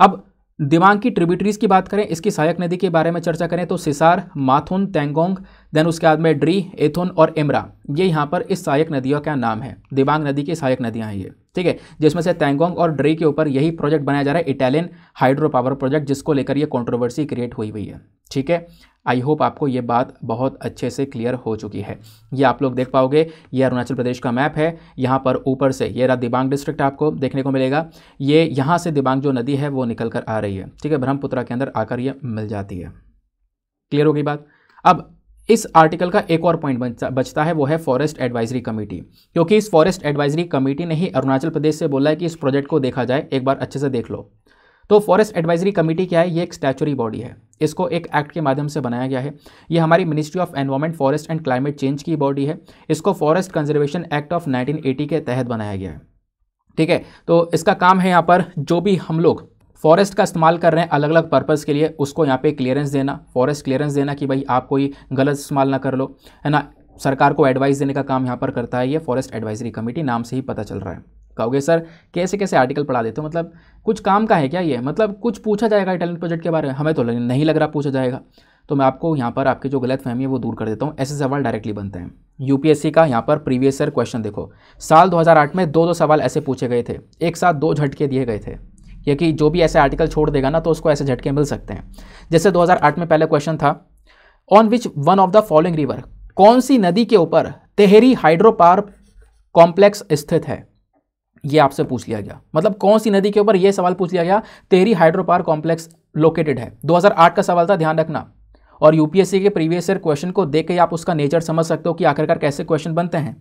अब दिवांग की ट्रिब्यूटरीज की बात करें इसकी सहायक नदी के बारे में चर्चा करें तो सिसार माथुन तेंगोंग देन उसके बाद में ड्री एथुन और इमरा ये यहाँ पर इस सहायक नदियों का नाम है दिवांग नदी की सहायक नदियाँ हैं ये ठीक है जिसमें से तैंगोंग और ड्रे के ऊपर यही प्रोजेक्ट बनाया जा रहा है इटालियन हाइड्रो पावर प्रोजेक्ट जिसको लेकर ये कंट्रोवर्सी क्रिएट हुई हुई है ठीक है आई होप आपको ये बात बहुत अच्छे से क्लियर हो चुकी है ये आप लोग देख पाओगे ये अरुणाचल प्रदेश का मैप है यहाँ पर ऊपर से ये रहा दिबांग डिस्ट्रिक्ट आपको देखने को मिलेगा ये यहाँ से दिबांग जो नदी है वो निकल कर आ रही है ठीक है ब्रह्मपुत्रा के अंदर आकर ये मिल जाती है क्लियर हो गई बात अब इस आर्टिकल का एक और पॉइंट बचता है वो है फॉरेस्ट एडवाइजरी कमेटी क्योंकि इस फॉरेस्ट एडवाइजरी कमेटी ने ही अरुणाचल प्रदेश से बोला है कि इस प्रोजेक्ट को देखा जाए एक बार अच्छे से देख लो तो फॉरेस्ट एडवाइजरी कमेटी क्या है ये एक स्टैचुरी बॉडी है इसको एक एक्ट के माध्यम से बनाया गया है ये हमारी ministry of environment forest and climate change की बॉडी है इसको फॉरेस्ट कंजर्वेशन एक्ट ऑफ 1980 के तहत बनाया गया है ठीक है तो इसका काम है यहाँ पर जो भी हम लोग फॉरेस्ट का इस्तेमाल कर रहे हैं अलग अलग पर्पज़ के लिए उसको यहाँ पे क्लियरेंस देना फॉरेस्ट क्लियरेंस देना कि भाई आप कोई गलत इस्तेमाल ना कर लो है ना सरकार को एडवाइस देने का काम यहाँ पर करता है ये फॉरेस्ट एडवाइजरी कमेटी नाम से ही पता चल रहा है कहोगे सर कैसे कैसे आर्टिकल पढ़ा देते हो मतलब कुछ काम का है क्या ये मतलब कुछ पूछा जाएगा टैलेंट प्रोजेक्ट के बारे में हमें तो नहीं लग रहा पूछा जाएगा तो मैं आपको यहाँ पर आपकी जो गलत फहमी है वो दूर कर देता हूँ ऐसे सवाल डायरेक्टली बनते हैं यूपीएससी का यहाँ पर प्रीवियस ईयर क्वेश्चन देखो साल 2008 में दो दो सवाल ऐसे पूछे गए थे एक साथ दो झटके दिए गए थे या कि जो भी ऐसे आर्टिकल छोड़ देगा ना तो उसको ऐसे झटके मिल सकते हैं जैसे 2008 में पहले क्वेश्चन था on which one of the following river कौन सी नदी के ऊपर तेहरी हाइड्रो पावर कॉम्प्लेक्स स्थित है ये आपसे पूछ लिया गया मतलब कौन सी नदी के ऊपर यह सवाल पूछ लिया गया Tehri hydro power complex located है 2008 का सवाल था ध्यान रखना और यूपीएससी के प्रीवियस ईयर क्वेश्चन को देख के आप उसका नेचर समझ सकते हो कि आखिरकार कैसे क्वेश्चन बनते हैं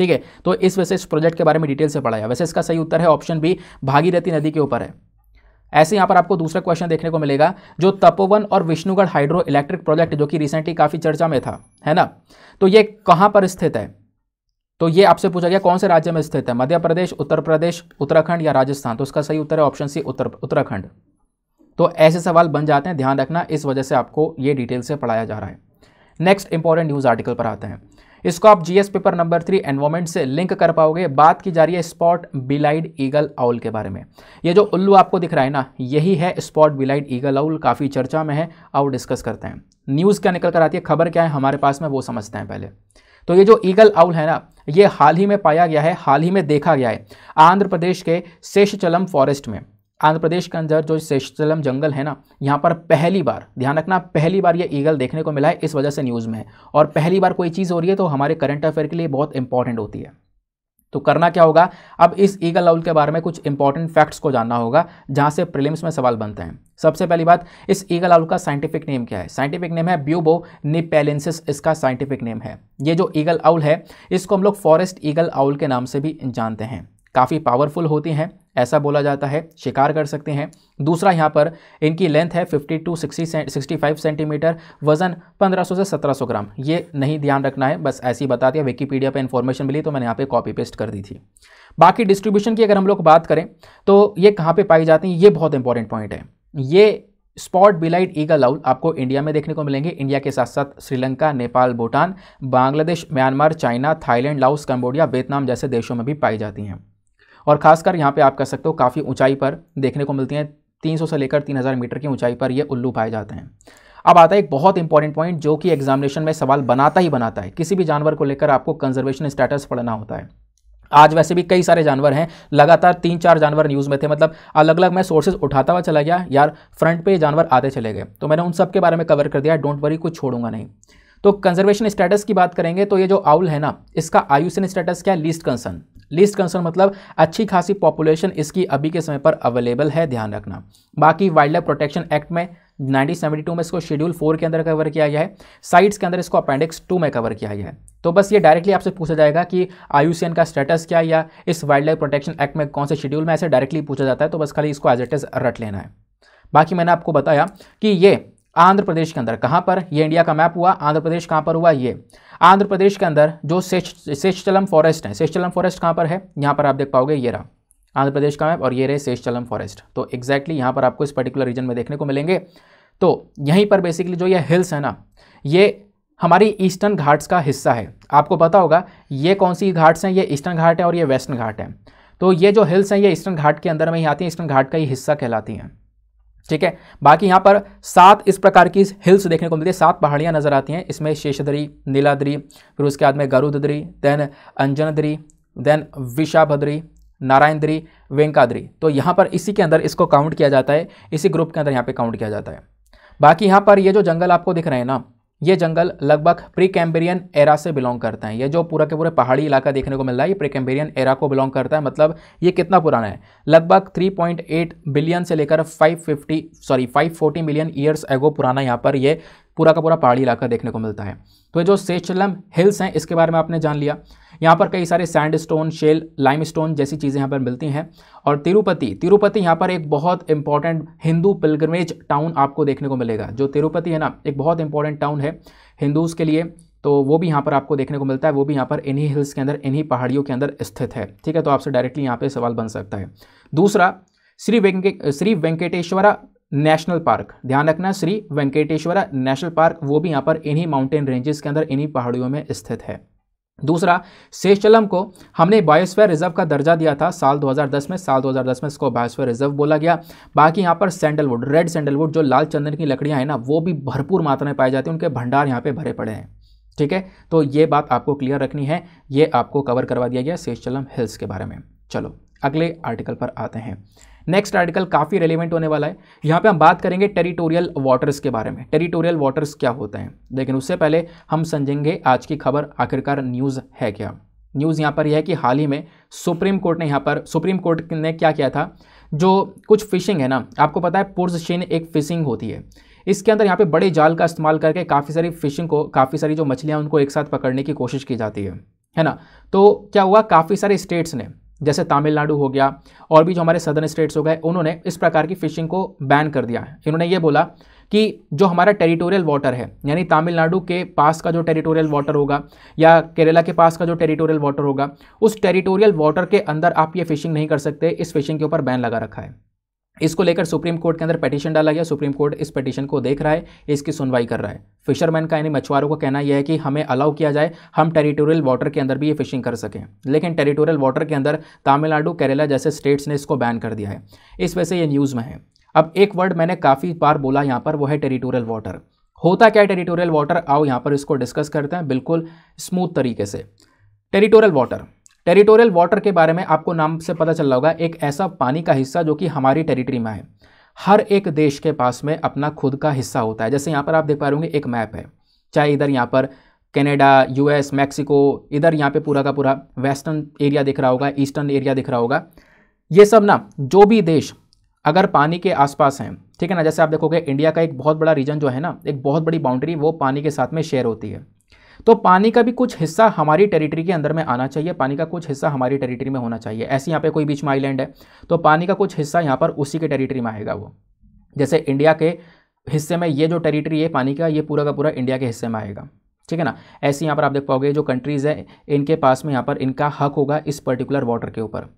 ठीक है तो इस वैसे इस प्रोजेक्ट के बारे में डिटेल से पढ़ाया वैसे इसका सही उत्तर है ऑप्शन बी भागीरथी नदी के ऊपर है ऐसे यहाँ पर आपको दूसरा क्वेश्चन देखने को मिलेगा जो तपोवन और विष्णुगढ़ हाइड्रो इलेक्ट्रिक प्रोजेक्ट जो कि रिसेंटली काफ़ी चर्चा में था है ना तो ये कहाँ पर स्थित है तो ये आपसे पूछा गया कौन से राज्य में स्थित है मध्य प्रदेश उत्तर प्रदेश उत्तराखंड या राजस्थान तो उसका सही उत्तर है ऑप्शन सी उत्तर उत्तराखंड तो ऐसे सवाल बन जाते हैं ध्यान रखना इस वजह से आपको ये डिटेल से पढ़ाया जा रहा है नेक्स्ट इंपॉर्टेंट न्यूज़ आर्टिकल पर आते हैं इसको आप GS paper number three environment से लिंक कर पाओगे बात की जा रही है स्पॉट बिलाइड ईगल आउल के बारे में ये जो उल्लू आपको दिख रहा है ना यही है स्पॉट बिलाइड ईगल आउल काफ़ी चर्चा में है आओ डिस्कस करते हैं न्यूज़ क्या निकल कर आती है खबर क्या है हमारे पास में वो समझते हैं पहले तो ये जो ईगल आउल है ना ये हाल ही में पाया गया है हाल ही में देखा गया है आंध्र प्रदेश के शेषचलम फॉरेस्ट में आंध्र प्रदेश के अंदर जो सेशलम जंगल है ना यहाँ पर पहली बार ध्यान रखना पहली बार ये ईगल देखने को मिला है इस वजह से न्यूज़ में और पहली बार कोई चीज़ हो रही है तो हमारे करंट अफेयर के लिए बहुत इंपॉर्टेंट होती है तो करना क्या होगा अब इस ईगल लाउल के बारे में कुछ इंपॉर्टेंट फैक्ट्स को जानना होगा जहाँ से प्रिलिम्स में सवाल बनते हैं सबसे पहली बात इस ईगल आउल का साइंटिफिक नेम क्या है साइंटिफिक नेम है ब्यूबो निपेलेंसिस इसका साइंटिफिक नेम है ये जो ईगल आउल है इसको हम लोग फॉरेस्ट ईगल आउल के नाम से भी जानते हैं काफ़ी पावरफुल होते हैं ऐसा बोला जाता है शिकार कर सकते हैं दूसरा यहाँ पर इनकी लेंथ है 50 टू 60 65 सेंटीमीटर वजन 1500 से 1700 ग्राम ये नहीं ध्यान रखना है बस ऐसी बता दिया विकीपीडिया पर इन्फॉर्मेशन मिली तो मैंने यहाँ पे कॉपी पेस्ट कर दी थी बाकी डिस्ट्रीब्यूशन की अगर हम लोग बात करें तो ये कहाँ पर पाई जाती हैं ये बहुत इंपॉर्टेंट पॉइंट है ये स्पॉट बिलाइट ईगल आउल आपको इंडिया में देखने को मिलेंगे इंडिया के साथ साथ Sri Lanka Nepal Bhutan Bangladesh Myanmar China Thailand Laos Cambodia Vietnam जैसे देशों में भी पाई जाती हैं और ख़ासकर यहाँ पे आप कह सकते हो काफ़ी ऊंचाई पर देखने को मिलती हैं 300 से लेकर 3000 मीटर की ऊंचाई पर ये उल्लू पाए जाते हैं अब आता है एक बहुत इंपॉर्टेंट पॉइंट जो कि एग्जामिनेशन में सवाल बनाता ही बनाता है किसी भी जानवर को लेकर आपको कंजर्वेशन स्टेटस पढ़ना होता है आज वैसे भी कई सारे जानवर हैं लगातार तीन चार जानवर न्यूज़ में थे मतलब अलग अलग मैं सोर्सेज उठाता हुआ चला गया यार फ्रंट पे जानवर आते चले गए तो मैंने उन सब के बारे में कवर कर दिया डोंट वरी कुछ छोड़ूंगा नहीं तो कंजर्वेशन स्टेटस की बात करेंगे तो ये जो आउल है ना इसका आयुषन स्टेटस क्या है लीस्ट कंसर्न लीस्ट कंसर्न मतलब अच्छी खासी पॉपुलेशन इसकी अभी के समय पर अवेलेबल है ध्यान रखना बाकी वाइल्ड लाइफ प्रोटेक्शन एक्ट में 1972 में इसको शेड्यूल फोर के अंदर कवर किया गया है साइट्स के अंदर इसको अपेंडिक्स टू में कवर किया गया है तो बस ये डायरेक्टली आपसे पूछा जाएगा कि आयुसीएन का स्टेटस क्या या इस वाइल्ड लाइफ प्रोटेक्शन एक्ट में कौन से शेड्यूल में ऐसे डायरेक्टली पूछा जाता है तो बस खाली इसको एज एट इज़ रट लेना है बाकी मैंने आपको बताया कि ये आंध्र प्रदेश के अंदर कहाँ पर ये इंडिया का मैप हुआ आंध्र प्रदेश कहाँ पर हुआ ये आंध्र प्रदेश के अंदर जो सेशचलम फॉरेस्ट है सेशचलम फॉरेस्ट कहाँ पर है यहाँ पर आप देख पाओगे ये रहा आंध्र प्रदेश का मैप और ये रहे सेशचलम फॉरेस्ट तो एक्जैक्टली यहाँ पर आपको इस पर्टिकुलर रीजन में देखने को मिलेंगे तो यहीं पर बेसिकली जो ये हिल्स है ना ये हमारी ईस्टर्न घाट्स का हिस्सा है आपको पता होगा ये कौन सी घाट्स हैं ये ईस्टर्न घाट है और ये वेस्टर्न घाट है तो ये जो हिल्स हैं ये ईस्टर्न घाट के अंदर में ही आती हैं ईस्टर्न घाट का ही हिस्सा कहलाती हैं ठीक है बाकी यहाँ पर सात इस प्रकार की हिल्स देखने को मिलती है सात पहाड़ियाँ नजर आती हैं इसमें शेषदरी नीलाद्री फिर उसके बाद में गरुद्री देन अंजनद्री देन विशाभद्री नारायणद्री वेंकाद्री तो यहाँ पर इसी के अंदर इसको काउंट किया जाता है इसी ग्रुप के अंदर यहाँ पर काउंट किया जाता है बाकी यहाँ पर ये जो जंगल आपको दिख रहे हैं ना ये जंगल लगभग प्री कैम्बेरियन एरा से बिलोंग करते हैं ये जो पूरा के पूरे पहाड़ी इलाका देखने को मिल रहा है ये प्री कैम्बेरियन एरा को बिलोंग करता है मतलब ये कितना पुराना है लगभग 3.8 बिलियन से लेकर 550 सॉरी 540 मिलियन ईयर्स एगो पुराना यहाँ पर ये पूरा का पूरा पहाड़ी इलाका देखने को मिलता है तो जो सेचलम हिल्स हैं इसके बारे में आपने जान लिया यहाँ पर कई सारे sandstone shale limestone जैसी चीज़ें यहाँ पर मिलती हैं और तिरुपति तिरुपति यहाँ पर एक बहुत इंपॉर्टेंट हिंदू पिलग्रमेज टाउन आपको देखने को मिलेगा जो तिरुपति है ना एक बहुत इंपॉर्टेंट टाउन है हिंदूज़ के लिए तो वो भी यहाँ पर आपको देखने को मिलता है वो भी यहाँ पर इन्हीं हिल्स के अंदर इन्हीं पहाड़ियों के अंदर स्थित है ठीक है तो आपसे डायरेक्टली यहाँ पे सवाल बन सकता है दूसरा श्री वेंके श्री वेंकटेश्वरा नेशनल पार्क ध्यान रखना श्री वेंकटेश्वरा नेशनल पार्क वो भी यहाँ पर इन्हीं माउंटेन रेंजेस के अंदर इन्हीं पहाड़ियों में स्थित है दूसरा सेशलम को हमने बायोस्फेयर रिजर्व का दर्जा दिया था साल 2010 में साल 2010 में इसको बायोस्फेयर रिजर्व बोला गया बाकी यहाँ पर सैंडलवुड रेड सैंडलवुड जो लाल चंदन की लकड़ियाँ हैं ना वो भी भरपूर मात्रा में पाई जाती हैं उनके भंडार यहाँ पे भरे पड़े हैं ठीक है तो ये बात आपको क्लियर रखनी है ये आपको कवर करवा दिया गया सेशलम हिल्स के बारे में चलो अगले आर्टिकल पर आते हैं नेक्स्ट आर्टिकल काफ़ी रेलिवेंट होने वाला है यहाँ पे हम बात करेंगे टेरिटोरियल वाटर्स के बारे में टेरिटोरियल वाटर्स क्या होते हैं लेकिन उससे पहले हम समझेंगे आज की खबर आखिरकार न्यूज़ है क्या न्यूज़ यहाँ पर यह है कि हाल ही में सुप्रीम कोर्ट ने यहाँ पर सुप्रीम कोर्ट ने क्या किया था जो कुछ फिशिंग है ना आपको पता है पुर्जशीन एक फिशिंग होती है इसके अंदर यहाँ पे बड़े जाल का इस्तेमाल करके काफ़ी सारी फिशिंग को काफ़ी सारी जो मछलियाँ उनको एक साथ पकड़ने की कोशिश की जाती है है ना तो क्या हुआ काफ़ी सारे स्टेट्स ने जैसे तमिलनाडु हो गया और भी जो हमारे सदर्न स्टेट्स हो गए उन्होंने इस प्रकार की फ़िशिंग को बैन कर दिया है इन्होंने ये बोला कि जो हमारा टेरिटोरियल वाटर है यानी तमिलनाडु के पास का जो टेरिटोरियल वाटर होगा या केरला के पास का जो टेरिटोरियल वाटर होगा उस टेरिटोरियल वाटर के अंदर आप ये फ़िशिंग नहीं कर सकते इस फिशिंग के ऊपर बैन लगा रखा है इसको लेकर सुप्रीम कोर्ट के अंदर पटिशन डाला गया सुप्रीम कोर्ट इस पटिशन को देख रहा है इसकी सुनवाई कर रहा है फिशरमैन का यानी मछुआरों का कहना यह है कि हमें अलाउ किया जाए हम टेरिटोरियल वाटर के अंदर भी ये फिशिंग कर सकें लेकिन टेरिटोरियल वाटर के अंदर तमिलनाडु केरला जैसे स्टेट्स ने इसको बैन कर दिया है इस वजह से ये न्यूज़ में है अब एक वर्ड मैंने काफ़ी बार बोला यहाँ पर वो है टेरिटोरियल वाटर होता क्या है टेरिटोरियल वाटर आओ यहाँ पर इसको डिस्कस करते हैं बिल्कुल स्मूथ तरीके से टेरिटोरियल वाटर टेरिटोरियल वाटर के बारे में आपको नाम से पता चल रहा होगा एक ऐसा पानी का हिस्सा जो कि हमारी टेरिटरी में है हर एक देश के पास में अपना खुद का हिस्सा होता है जैसे यहाँ पर आप देख पा रहे होंगे एक मैप है चाहे इधर यहाँ पर कनाडा यूएस मैक्सिको इधर यहाँ पे पूरा का पूरा वेस्टर्न एरिया दिख रहा होगा ईस्टर्न एरिया दिख रहा होगा ये सब ना जो भी देश अगर पानी के आसपास हैं ठीक है ना जैसे आप देखोगे इंडिया का एक बहुत बड़ा रीजन जो है ना एक बहुत बड़ी बाउंड्री वो पानी के साथ में शेयर होती है तो पानी का भी कुछ हिस्सा हमारी टेरिटरी के अंदर में आना चाहिए पानी का कुछ हिस्सा हमारी टेरिटरी में होना चाहिए ऐसे यहाँ पे कोई बीच में आईलैंड है तो पानी का कुछ हिस्सा यहाँ पर उसी के टेरिटरी में आएगा वो जैसे इंडिया के हिस्से में ये जो टेरिटरी है पानी का ये पूरा का पूरा इंडिया के हिस्से में आएगा ठीक है ना ऐसे यहाँ पर आप देख पाओगे जो कंट्रीज़ हैं इनके पास में यहाँ पर इनका हक होगा इस पर्टिकुलर वाटर के ऊपर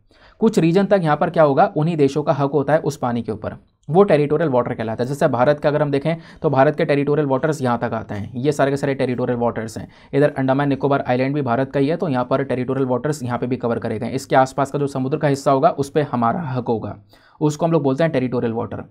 कुछ रीजन तक यहाँ पर क्या होगा उन्हीं देशों का हक होता है उस पानी के ऊपर वो टेरिटोरियल वाटर कहलाता है जैसे भारत का अगर हम देखें तो भारत के टेरिटोरियल वाटर्स यहाँ तक आते हैं ये सारे के सारे टेरिटोरियल वाटर्स हैं इधर अंडमान निकोबार आइलैंड भी भारत का ही है तो यहाँ पर टेरिटोरियल वाटर्स यहाँ पे भी कवर करे गए इसके आसपास का जो समुद्र का हिस्सा होगा उस पर हमारा हक होगा उसको हम लोग बोलते हैं टेरिटोरियल वाटर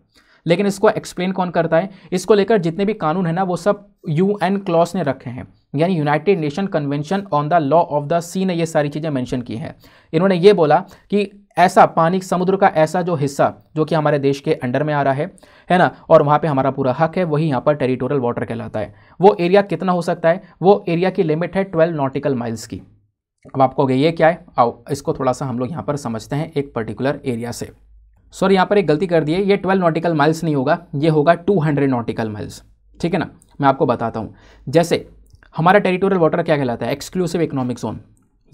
लेकिन इसको एक्सप्लेन कौन करता है इसको लेकर जितने भी कानून हैं ना वो सब यू एन क्लॉस ने रखे हैं यानी United Nation convention on the law of the sea ने ये सारी चीज़ें मेंशन की हैं इन्होंने ये बोला कि ऐसा पानी समुद्र का ऐसा जो हिस्सा जो कि हमारे देश के अंडर में आ रहा है है ना और वहाँ पे हमारा पूरा हक है वही यहाँ पर टेरिटोरियल वाटर कहलाता है वो एरिया कितना हो सकता है वो एरिया की लिमिट है ट्वेल्व नॉटिकल माइल्स की अब आपको ये क्या है आओ इसको थोड़ा सा हम लोग यहाँ पर समझते हैं एक पर्टिकुलर एरिया से सॉरी यहाँ पर एक गलती कर दिए ये ट्वेल्व नॉटिकल माइल्स नहीं होगा ये होगा टू हंड्रेड नॉटिकल माइल्स ठीक है ना मैं आपको बताता हूँ जैसे हमारा टेरिटोरियल वाटर क्या कहलाता है एक्सक्लूसिव इकोनॉमिक जोन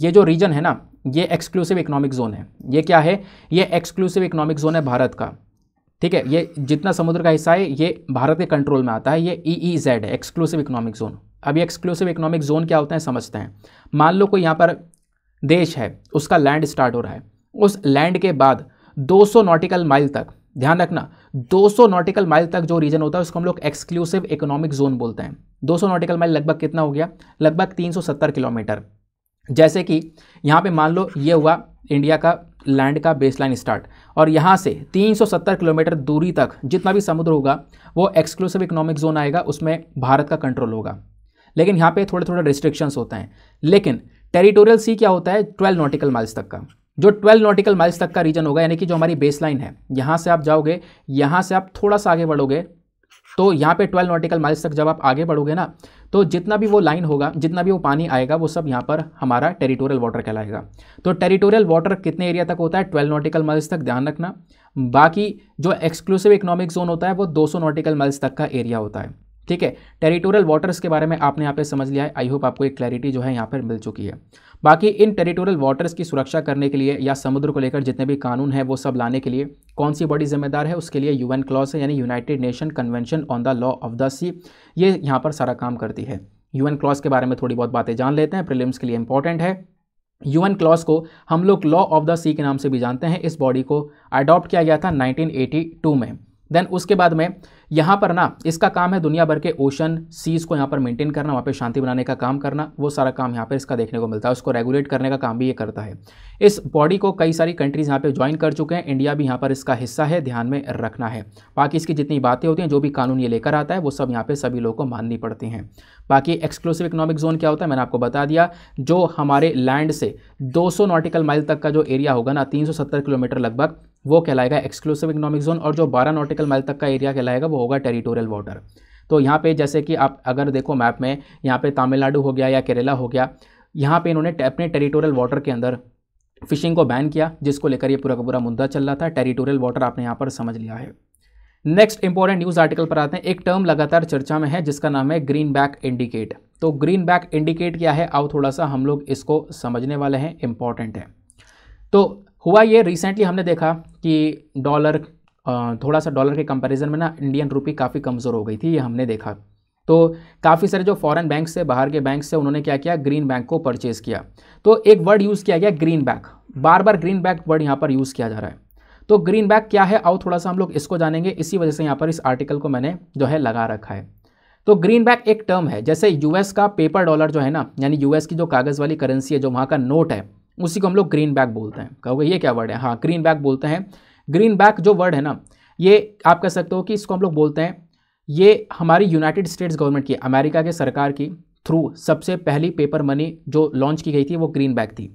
ये जो रीजन है ना ये एक्सक्लूसिव इकोनॉमिक जोन है ये क्या है ये एक्सक्लूसिव इकोनॉमिक जोन है भारत का ठीक है ये जितना समुद्र का हिस्सा है ये भारत के कंट्रोल में आता है ये ई ई जेड है एक्सक्लूसिव इकोनॉमिक जोन अब ये एक्सक्लूसिव इकोनॉमिक जोन क्या होता है समझते हैं मान लो कोई यहाँ पर देश है उसका लैंड स्टार्ट हो रहा है उस लैंड के बाद 200 नॉटिकल माइल तक ध्यान रखना 200 नॉटिकल माइल तक जो रीजन होता है उसको हम लोग एक्सक्लूसिव इकोनॉमिक जोन बोलते हैं 200 नॉटिकल माइल लगभग कितना हो गया लगभग 370 किलोमीटर जैसे कि यहाँ पे मान लो ये हुआ इंडिया का लैंड का बेसलाइन स्टार्ट और यहाँ से 370 किलोमीटर दूरी तक जितना भी समुद्र होगा वो एक्सक्लूसिव इकोनॉमिक जोन आएगा उसमें भारत का कंट्रोल होगा लेकिन यहाँ पे थोड़े थोड़े रिस्ट्रिक्शंस होते हैं लेकिन टेरिटोरियल सी क्या होता है 12 नॉटिकल माइल्स तक का जो 12 नॉटिकल माइल्स तक का रीजन होगा यानी कि जो हमारी बेसलाइन है यहाँ से आप जाओगे यहाँ से आप थोड़ा सा आगे बढ़ोगे तो यहाँ पे 12 नॉटिकल माइल्स तक जब आप आगे बढ़ोगे ना तो जितना भी वो लाइन होगा जितना भी वो पानी आएगा वो सब यहाँ पर हमारा टेरिटोरियल वाटर कहलाएगा तो टेरिटोरियल वाटर कितने एरिया तक होता है 12 नॉटिकल माइल्स तक ध्यान रखना बाकी जो एक्सक्लूसिव इकोनॉमिक जोन होता है वो 200 नॉटिकल माइल्स तक का एरिया होता है ठीक है टेरिटोरियल वाटर्स के बारे में आपने यहाँ पे समझ लिया है आई होप आपको एक क्लैरिटी जो है यहाँ पर मिल चुकी है बाकी इन टेरिटोरियल वाटर्स की सुरक्षा करने के लिए या समुद्र को लेकर जितने भी कानून हैं वो सब लाने के लिए कौन सी बॉडी जिम्मेदार है उसके लिए यूएन क्लॉज है यानी United Nation convention on the law of the sea ये यहाँ पर सारा काम करती है यूएन क्लॉज के बारे में थोड़ी बहुत बातें जान लेते हैं प्रिलिम्स के लिए इंपॉर्टेंट है यूएन क्लॉज को हम लोग लॉ ऑफ द सी के नाम से भी जानते हैं इस बॉडी को अडॉप्ट किया गया था टू में देन उसके बाद में यहाँ पर ना इसका काम है दुनिया भर के ओशन सीज़ को यहाँ पर मेंटेन करना वहाँ पर शांति बनाने का काम करना वो सारा काम यहाँ पर इसका देखने को मिलता है उसको रेगुलेट करने का काम भी ये करता है इस बॉडी को कई सारी कंट्रीज़ यहाँ पर ज्वाइन कर चुके हैं इंडिया भी यहाँ पर इसका हिस्सा है ध्यान में रखना है बाकी इसकी जितनी बातें होती हैं जो भी कानून ये लेकर आता है वो सब यहाँ पर सभी लोगों को माननी पड़ती हैं बाकी एक्सक्लूसिव इकोनॉमिक जोन क्या होता है मैंने आपको बता दिया जो हमारे लैंड से दो नॉटिकल माइल तक का जो एरिया होगा ना तीन किलोमीटर लगभग वो कहलाएगा एक्सक्लूसिव इकोनॉमिक जोन और जो 12 नॉटिकल माइल तक का एरिया कहलाएगा वो वो होगा टेरिटोरियल बॉर्डर तो यहाँ पे जैसे कि आप अगर देखो मैप में यहाँ पे तमिलनाडु हो गया या केरला हो गया यहाँ पे इन्होंने अपने टेरिटोरियल वाटर के अंदर फिशिंग को बैन किया जिसको लेकर ये पूरा का पूरा मुद्दा चल रहा था टेरिटोरियल वाटर आपने यहाँ पर समझ लिया है नेक्स्ट इंपॉर्टेंट न्यूज़ आर्टिकल पर आते हैं एक टर्म लगातार चर्चा में है जिसका नाम है ग्रीन बैक इंडिकेट तो ग्रीन बैक इंडिकेट क्या है आओ थोड़ा सा हम लोग इसको समझने वाले हैं इंपॉर्टेंट है तो हुआ ये रिसेंटली हमने देखा कि डॉलर थोड़ा सा डॉलर के कंपैरिजन में ना इंडियन रुपी काफ़ी कमज़ोर हो गई थी ये हमने देखा तो काफ़ी सारे जो फॉरेन बैंक से बाहर के बैंक से उन्होंने क्या किया ग्रीन बैंक को परचेज़ किया तो एक वर्ड यूज़ किया गया ग्रीन बैंक बार बार ग्रीन बैंक वर्ड यहाँ पर यूज़ किया जा रहा है तो ग्रीन बैंक क्या है आओ थोड़ा सा हम लोग इसको जानेंगे इसी वजह से यहाँ पर इस आर्टिकल को मैंने जो है लगा रखा है तो ग्रीन बैक एक टर्म है जैसे यूएस का पेपर डॉलर जो है ना यानी यूएस की जो कागज़ वाली करेंसी है जो वहाँ का नोट है उसी को हम लोग ग्रीन बैक बोलते हैं कहोगे ये क्या वर्ड है हाँ ग्रीन बैक बोलते हैं ग्रीन बैक जो वर्ड है ना ये आप कह सकते हो कि इसको हम लोग बोलते हैं ये हमारी यूनाइटेड स्टेट्स गवर्नमेंट की अमेरिका के सरकार की थ्रू सबसे पहली पेपर मनी जो लॉन्च की गई थी वो ग्रीन बैक थी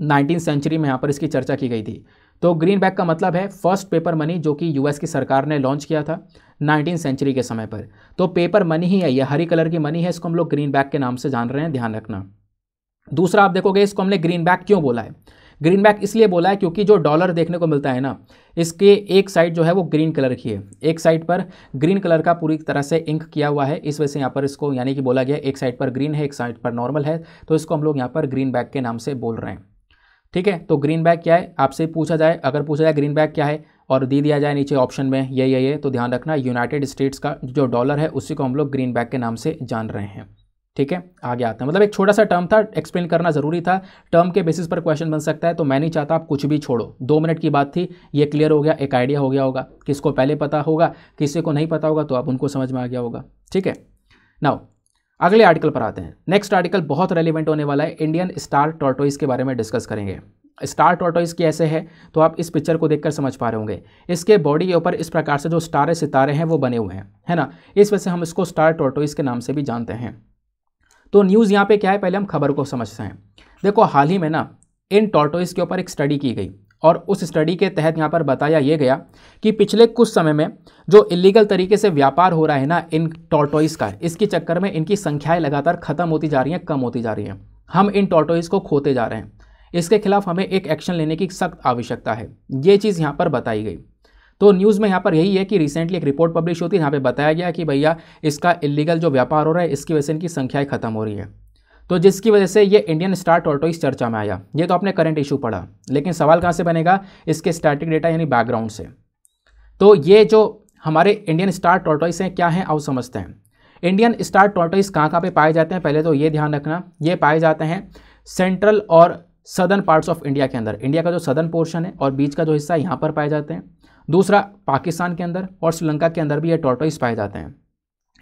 नाइनटीन सेंचुरी में यहाँ पर इसकी चर्चा की गई थी तो ग्रीन बैक का मतलब है फर्स्ट पेपर मनी जो कि यूएस की सरकार ने लॉन्च किया था नाइनटीन सेंचुरी के समय पर तो पेपर मनी ही है ये हरी कलर की मनी है इसको हम लोग ग्रीन बैक के नाम से जान रहे हैं ध्यान रखना दूसरा आप देखोगे इसको हमने ग्रीन बैक क्यों बोला है ग्रीन बैक इसलिए बोला है क्योंकि जो डॉलर देखने को मिलता है ना इसके एक साइड जो है वो ग्रीन कलर की है एक साइड पर ग्रीन कलर का पूरी तरह से इंक किया हुआ है इस वजह से यहाँ पर इसको यानी कि बोला गया एक साइड पर ग्रीन है एक साइड पर नॉर्मल है तो इसको हम लोग यहाँ पर ग्रीन बैक के नाम से बोल रहे हैं ठीक है तो ग्रीन बैक क्या है आपसे पूछा जाए अगर पूछा जाए ग्रीन बैक क्या है और दे दिया जाए नीचे ऑप्शन में ये ये ये तो ध्यान रखना यूनाइटेड स्टेट्स का जो डॉलर है उसी को हम लोग ग्रीन बैक के नाम से जान रहे हैं ठीक है आगे आते हैं मतलब एक छोटा सा टर्म था एक्सप्लेन करना ज़रूरी था टर्म के बेसिस पर क्वेश्चन बन सकता है तो मैं नहीं चाहता आप कुछ भी छोड़ो दो मिनट की बात थी ये क्लियर हो गया एक आइडिया हो गया होगा किसको पहले पता होगा किसी को नहीं पता होगा तो आप उनको समझ में आ गया होगा ठीक है नाउ अगले आर्टिकल पर आते हैं नेक्स्ट आर्टिकल बहुत रेलिवेंट होने वाला है इंडियन स्टार टॉर्टोइस के बारे में डिस्कस करेंगे स्टार टॉर्टोइस कैसे है तो आप इस पिक्चर को देखकर समझ पा रहे होंगे इसके बॉडी के ऊपर इस प्रकार से जो स्टारे सितारे हैं वो बने हुए हैं है ना इस वजह से हम इसको स्टार टॉर्टोइस के नाम से भी जानते हैं तो न्यूज़ यहाँ पे क्या है पहले हम खबर को समझते हैं देखो हाल ही में ना इन टॉर्टोइस के ऊपर एक स्टडी की गई और उस स्टडी के तहत यहाँ पर बताया ये गया कि पिछले कुछ समय में जो इलीगल तरीके से व्यापार हो रहा है ना इन टॉर्टोइस का इसके चक्कर में इनकी संख्याएँ लगातार ख़त्म होती जा रही हैं कम होती जा रही हैं हम इन टॉर्टोइस को खोते जा रहे हैं इसके खिलाफ हमें एक एक्शन लेने की सख्त आवश्यकता है ये चीज़ यहाँ पर बताई गई तो न्यूज़ में यहाँ पर यही है कि रिसेंटली एक रिपोर्ट पब्लिश होती है यहाँ पर बताया गया कि भैया इसका इलीगल जो व्यापार हो रहा है इसकी वजह से इनकी संख्याएँ खत्म हो रही है तो जिसकी वजह से ये इंडियन स्टार इस चर्चा में आया ये तो आपने करंट इशू पढ़ा लेकिन सवाल कहाँ से बनेगा इसके स्टैटिक डेटा यानी बैकग्राउंड से तो ये जो हमारे इंडियन स्टार टोटोइस हैं क्या हैं आप समझते हैं इंडियन स्टार टोल्टोइस कहाँ कहाँ पे पाए जाते हैं पहले तो ये ध्यान रखना ये पाए जाते हैं सेंट्रल और सदर्न पार्ट्स ऑफ इंडिया के अंदर इंडिया का जो सदर्न पोर्शन है और बीच का जो हिस्सा यहाँ पर पाए जाते हैं दूसरा पाकिस्तान के अंदर और श्रीलंका के अंदर भी ये टॉर्टोइस पाए जाते हैं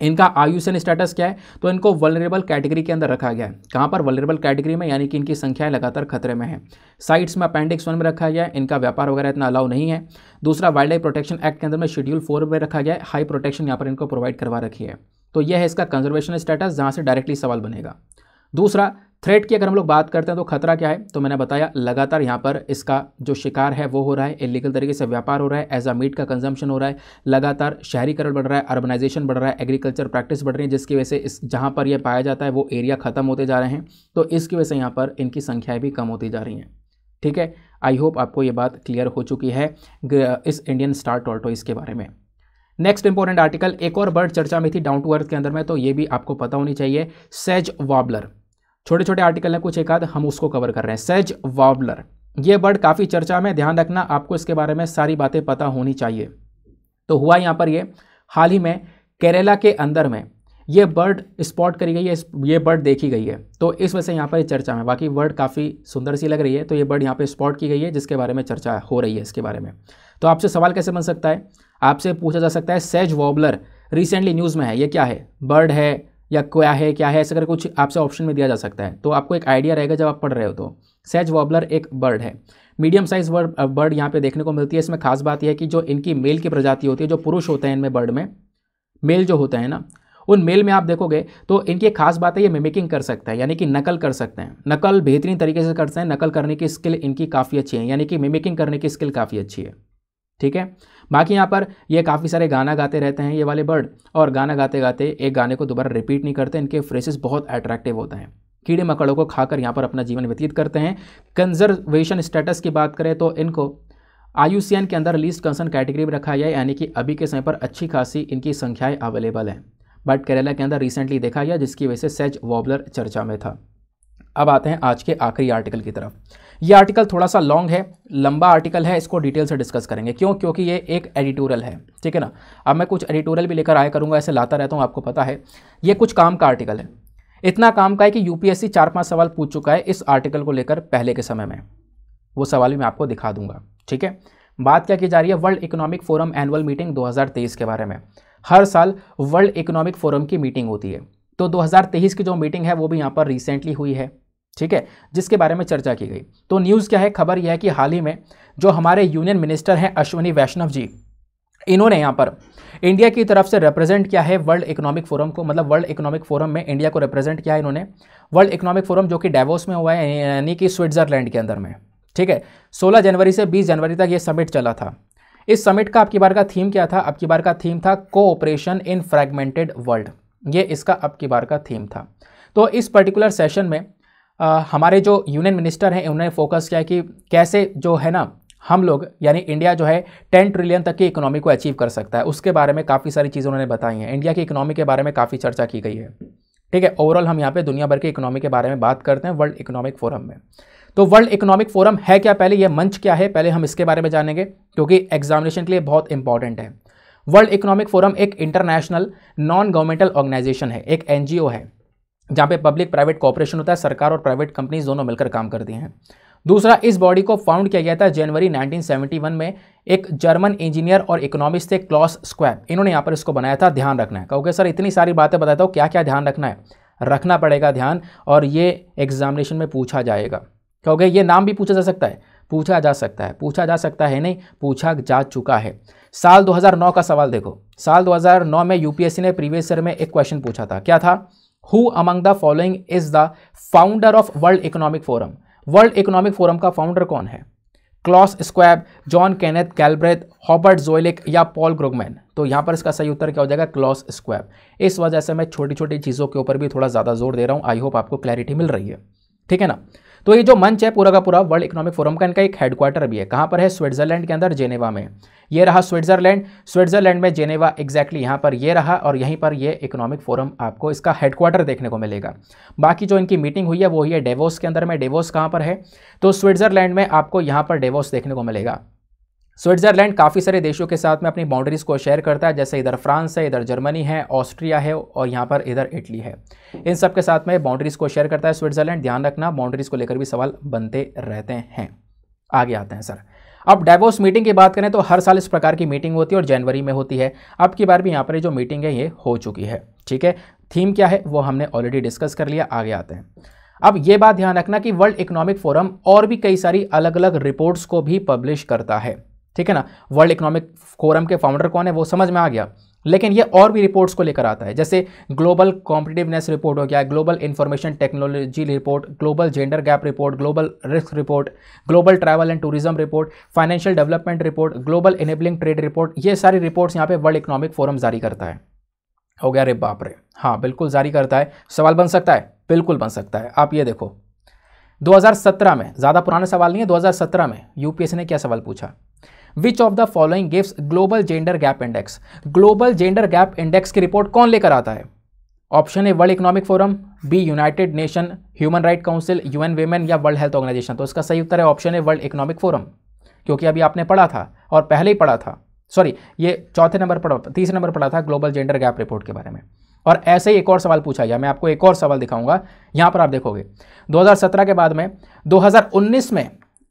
इनका आयुषन स्टेटस क्या है तो इनको वलरेबल कैटेगरी के अंदर रखा गया है कहाँ पर वलरेबल कैटेगरी में यानी कि इनकी संख्याएं लगातार खतरे में है साइट्स में अपेंडिक्स वन में रखा गया है इनका व्यापार वगैरह इतना अलाउ नहीं है दूसरा वाइल्ड लाइफ प्रोटेक्शन एक्ट के अंदर में शेड्यूल फोर में रखा गया है हाई प्रोटेक्शन यहाँ पर इनको प्रोवाइड करवा रखी है तो यह है इसका कंजर्वेशन स्टेटस जहाँ से डायरेक्टली सवाल बनेगा दूसरा थ्रेट की अगर हम लोग बात करते हैं तो खतरा क्या है तो मैंने बताया लगातार यहाँ पर इसका जो शिकार है वो हो रहा है इलीगल तरीके से व्यापार हो रहा है एज अ मीट का कंजम्पशन हो रहा है लगातार शहरीकरण बढ़ रहा है अर्बनाइजेशन बढ़ रहा है एग्रीकल्चर प्रैक्टिस बढ़ रही है जिसकी वजह से इस जहाँ पर यह पाया जाता है वो एरिया ख़त्म होते जा रहे हैं तो इसकी वजह से यहाँ पर इनकी संख्याएँ भी कम होती जा रही हैं ठीक है आई होप आपको ये बात क्लियर हो चुकी है इस इंडियन स्टार टॉल्टोइस के बारे में नेक्स्ट इंपॉर्टेंट आर्टिकल एक और बर्ड चर्चा में थी डाउन टू अर्थ के अंदर में तो ये भी आपको पता होनी चाहिए सेज वॉबलर छोटे छोटे आर्टिकल हैं कुछ एक आध हम उसको कवर कर रहे हैं सेज वॉबलर ये बर्ड काफ़ी चर्चा में ध्यान रखना आपको इसके बारे में सारी बातें पता होनी चाहिए तो हुआ यहाँ पर ये हाल ही में केरला के अंदर में ये बर्ड स्पॉट करी गई है ये बर्ड देखी गई है तो इस वजह से यहाँ पर चर्चा में बाकी बर्ड काफ़ी सुंदर सी लग रही है तो ये बर्ड यहाँ पर स्पॉट की गई है जिसके बारे में चर्चा हो रही है इसके बारे में तो आपसे सवाल कैसे बन सकता है आपसे पूछा जा सकता है सेज वॉबलर रिसेंटली न्यूज़ में है ये क्या है बर्ड है या क्या है क्या है ऐसा अगर कुछ आपसे ऑप्शन में दिया जा सकता है तो आपको एक आइडिया रहेगा जब आप पढ़ रहे हो तो सेज वॉबलर एक बर्ड है मीडियम साइज बर्ड बर्ड यहाँ पे देखने को मिलती है इसमें खास बात यह है कि जो इनकी मेल की प्रजाति होती है जो पुरुष होते हैं इनमें बर्ड में मेल जो होते हैं ना उन मेल में आप देखोगे तो इनकी एक खास बात है ये मिमिकिंग कर सकता है यानी कि नकल कर सकते हैं नकल बेहतरीन तरीके से करते हैं नकल करने की स्किल इनकी काफ़ी अच्छी है यानी कि मिमिकिंग करने की स्किल काफ़ी अच्छी है ठीक है बाकी यहाँ पर ये काफ़ी सारे गाना गाते रहते हैं ये वाले बर्ड और गाना गाते गाते एक गाने को दोबारा रिपीट नहीं करते इनके फ्रेसेस बहुत अट्रैक्टिव होते हैं कीड़े मकड़ों को खाकर यहाँ पर अपना जीवन व्यतीत करते हैं कंजर्वेशन स्टेटस की बात करें तो इनको आई के अंदर लीस्ट कंसर्न कैटेगरी में रखा गया है यानी कि अभी के समय पर अच्छी खासी इनकी संख्याएँ अवेलेबल हैं बट केरला के अंदर रिसेंटली देखा गया जिसकी वजह से सेज वॉबलर चर्चा में था अब आते हैं आज के आखिरी आर्टिकल की तरफ ये आर्टिकल थोड़ा सा लॉन्ग है लंबा आर्टिकल है इसको डिटेल से डिस्कस करेंगे क्यों क्योंकि ये एक एडिटोरियल है ठीक है ना अब मैं कुछ एडिटोरियल भी लेकर आया करूँगा ऐसे लाता रहता हूँ आपको पता है ये कुछ काम का आर्टिकल है इतना काम का है कि यूपीएससी चार पाँच सवाल पूछ चुका है इस आर्टिकल को लेकर पहले के समय में वो सवाल भी मैं आपको दिखा दूंगा ठीक है बात क्या की जा रही है World Economic Forum annual meeting 2023 के बारे में हर साल वर्ल्ड इकोनॉमिक फोरम की मीटिंग होती है तो 2023 की जो मीटिंग है वो भी यहाँ पर रिसेंटली हुई है ठीक है जिसके बारे में चर्चा की गई तो न्यूज़ क्या है खबर यह है कि हाल ही में जो हमारे यूनियन मिनिस्टर हैं अश्विनी वैष्णव जी इन्होंने यहाँ पर इंडिया की तरफ से रिप्रेजेंट किया है वर्ल्ड इकोनॉमिक फोरम को मतलब वर्ल्ड इकोनॉमिक फोरम में इंडिया को रिप्रेजेंट किया है इन्होंने वर्ल्ड इकोनॉमिक फोरम जो कि डेवोस में हुआ है यानी कि स्विट्ज़रलैंड के अंदर में ठीक है 16 जनवरी से 20 जनवरी तक ये समिट चला था इस समिट का आपकी बार का थीम क्या था आपकी बार का थीम था कोऑपरेशन इन फ्रेगमेंटेड वर्ल्ड ये इसका आपकी बार का थीम था तो इस पर्टिकुलर सेशन में आ, हमारे जो यूनियन मिनिस्टर हैं उन्होंने फोकस किया कि कैसे जो है ना हम लोग यानी इंडिया जो है टेन ट्रिलियन तक की इकोनॉमी को अचीव कर सकता है उसके बारे में काफ़ी सारी चीज़ें उन्होंने बताई हैं इंडिया की इकोनॉमी के बारे में काफ़ी चर्चा की गई है ठीक है ओवरऑल हम यहाँ पे दुनिया भर के इकोनॉमी के बारे में बात करते हैं वर्ल्ड इकोनॉमिक फोरम में तो वर्ल्ड इकोनॉमिक फोरम है क्या पहले यह मंच क्या है पहले हम इसके बारे में जानेंगे क्योंकि एग्जामिनेशन के लिए बहुत इंपॉर्टेंट है वर्ल्ड इकोनॉमिक फोरम एक इंटरनेशनल नॉन गवर्नमेंटल ऑर्गेनाइजेशन है एक एनजीओ है जहाँ पे पब्लिक प्राइवेट कॉपरेशन होता है सरकार और प्राइवेट कंपनीज दोनों मिलकर काम करती हैं दूसरा इस बॉडी को फाउंड किया गया था जनवरी 1971 में एक जर्मन इंजीनियर और इकोनॉमिस्ट थे क्लॉस स्क्वैब इन्होंने यहाँ पर इसको बनाया था ध्यान रखना है कहोगे सर इतनी सारी बातें बताता हूँ क्या क्या ध्यान रखना है रखना पड़ेगा ध्यान और ये एग्जामिनेशन में पूछा जाएगा कहोगे ये नाम भी पूछा जा सकता है पूछा जा सकता है पूछा जा सकता है नहीं पूछा जा चुका है साल 2009 का सवाल देखो साल 2009 में यूपीएससी ने प्रीवियस ईयर में एक क्वेश्चन पूछा था क्या था who among the following is the founder of World Economic Forum World Economic Forum का फाउंडर कौन है Klaus Schwab John Kenneth Galbraith Robert Zoellick या पॉल ग्रोगमैन तो यहाँ पर इसका सही उत्तर क्या हो जाएगा क्लॉस स्क्वैब इस वजह से मैं छोटी छोटी चीज़ों के ऊपर भी थोड़ा ज़्यादा जोर दे रहा हूँ आई होप आपको क्लैरिटी मिल रही है ठीक है ना तो ये जो मंच है पूरा का पूरा वर्ल्ड इकोनॉमिक फोरम का इनका एक हेडक्वार्टर भी है कहाँ पर है स्विट्जरलैंड के अंदर जेनेवा में ये रहा स्विट्जरलैंड स्विट्जरलैंड में जेनेवा एग्जैक्टली यहाँ पर ये रहा और यहीं पर ये इकोनॉमिक फोरम आपको इसका हेडक्वार्टर देखने को मिलेगा बाकी जो इनकी मीटिंग हुई है वो ये है डेवोस के अंदर में डेवोस कहाँ पर है तो स्विट्जरलैंड में आपको यहाँ पर डेवोस देखने को मिलेगा स्विट्ज़रलैंड काफ़ी सारे देशों के साथ में अपनी बाउंड्रीज़ को शेयर करता है जैसे इधर फ्रांस है इधर जर्मनी है ऑस्ट्रिया है और यहाँ पर इधर इटली है इन सब के साथ में बाउंड्रीज़ को शेयर करता है स्विट्ज़रलैंड ध्यान रखना बाउंड्रीज़ को लेकर भी सवाल बनते रहते हैं आगे आते हैं सर अब डेवोस मीटिंग की बात करें तो हर साल इस प्रकार की मीटिंग होती है और जनवरी में होती है अब की बार भी यहाँ पर जो मीटिंग है ये हो चुकी है ठीक है थीम क्या है वो हमने ऑलरेडी डिस्कस कर लिया आगे आते हैं अब ये बात ध्यान रखना कि वर्ल्ड इकोनॉमिक फोरम और भी कई सारी अलग अलग रिपोर्ट्स को भी पब्लिश करता है ठीक है ना वर्ल्ड इकोनॉमिक फोरम के फाउंडर कौन है वो समझ में आ गया लेकिन ये और भी रिपोर्ट्स को लेकर आता है जैसे ग्लोबल कॉम्पिटिवनेस रिपोर्ट हो गया global information technology report global gender gap report global risk report global travel and tourism report financial development report global enabling trade report ये सारी रिपोर्ट्स यहाँ पे वर्ल्ड इकोनॉमिक फोरम जारी करता है हो गया रे बाप रे हाँ बिल्कुल जारी करता है सवाल बन सकता है बिल्कुल बन सकता है आप ये देखो 2017 में ज़्यादा पुराना सवाल नहीं है 2017 में यूपीएससी ने क्या सवाल पूछा which of the following gives global gender gap index global gender gap index की रिपोर्ट कौन लेकर आता है option A World Economic Forum B United Nation Human Right Council U N Women या वर्ल्ड हेल्थ ऑर्गेनाइजेशन तो इसका सही उत्तर है option A World Economic Forum क्योंकि अभी आपने पढ़ा था और पहले ही पढ़ा था सॉरी ये चौथे नंबर पढ़ा तीसरे नंबर पढ़ा था ग्लोबल जेंडर गैप रिपोर्ट के बारे में और ऐसे ही एक और सवाल पूछा गया मैं आपको एक और सवाल दिखाऊंगा यहाँ पर आप देखोगे 2017 के बाद में 2019 में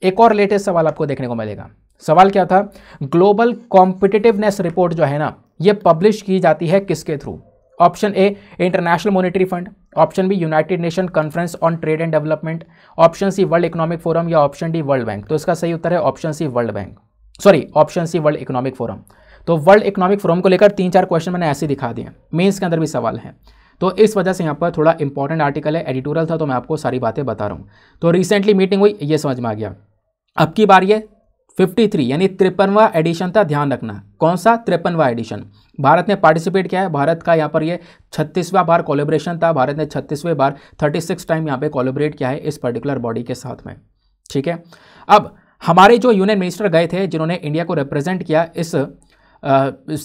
एक और लेटेस्ट सवाल आपको देखने को मिलेगा सवाल क्या था ग्लोबल कॉम्पिटिटिवनेस रिपोर्ट जो है ना ये पब्लिश की जाती है किसके through option A International Monetary Fund option B United Nation Conference on Trade and Development option C World Economic Forum या ऑप्शन डी वर्ल्ड बैंक तो इसका सही उत्तर है option C World Bank sorry option C World Economic Forum तो World Economic Forum को लेकर तीन चार क्वेश्चन मैंने ऐसे दिखा दिए मेन्स के अंदर भी सवाल है तो इस वजह से यहाँ पर थोड़ा इंपॉर्टेंट आर्टिकल है एडिटोरियल था तो मैं आपको सारी बातें बता रहा हूँ तो रिसेंटली मीटिंग हुई ये समझ में आ गया अब की बार ये 53 यानी तिरपनवा एडिशन था ध्यान रखना कौन सा तिरपनवा एडिशन भारत ने पार्टिसिपेट किया है भारत का यहाँ पर ये छत्तीसवा बार कोलेब्रेशन था भारत ने छत्तीसवें बार 36 टाइम यहाँ पे कोलेब्रेट किया है इस पर्टिकुलर बॉडी के साथ में ठीक है अब हमारे जो यूनियन मिनिस्टर गए थे जिन्होंने इंडिया को रिप्रेजेंट किया इस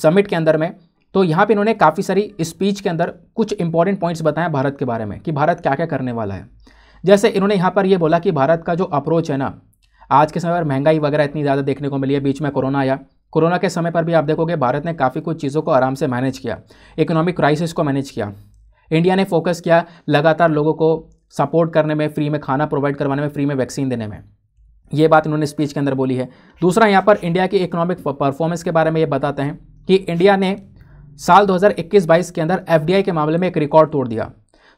समिट के अंदर में तो यहाँ पर इन्होंने काफ़ी सारी स्पीच के अंदर कुछ इंपॉर्टेंट पॉइंट्स बताए भारत के बारे में कि भारत क्या क्या करने वाला है जैसे इन्होंने यहाँ पर यह बोला कि भारत का जो अप्रोच है ना आज के समय पर महंगाई वगैरह इतनी ज़्यादा देखने को मिली है बीच में कोरोना आया कोरोना के समय पर भी आप देखोगे भारत ने काफ़ी कुछ चीज़ों को आराम से मैनेज किया इकोनॉमिक क्राइसिस को मैनेज किया इंडिया ने फोकस किया लगातार लोगों को सपोर्ट करने में फ्री में खाना प्रोवाइड करवाने में फ्री में वैक्सीन देने में ये बात इन्होंने स्पीच के अंदर बोली है दूसरा यहाँ पर इंडिया की इकोनॉमिक परफॉर्मेंस के बारे में ये बताते हैं कि इंडिया ने साल 2021-22 के अंदर एफडीआई के मामले में एक रिकॉर्ड तोड़ दिया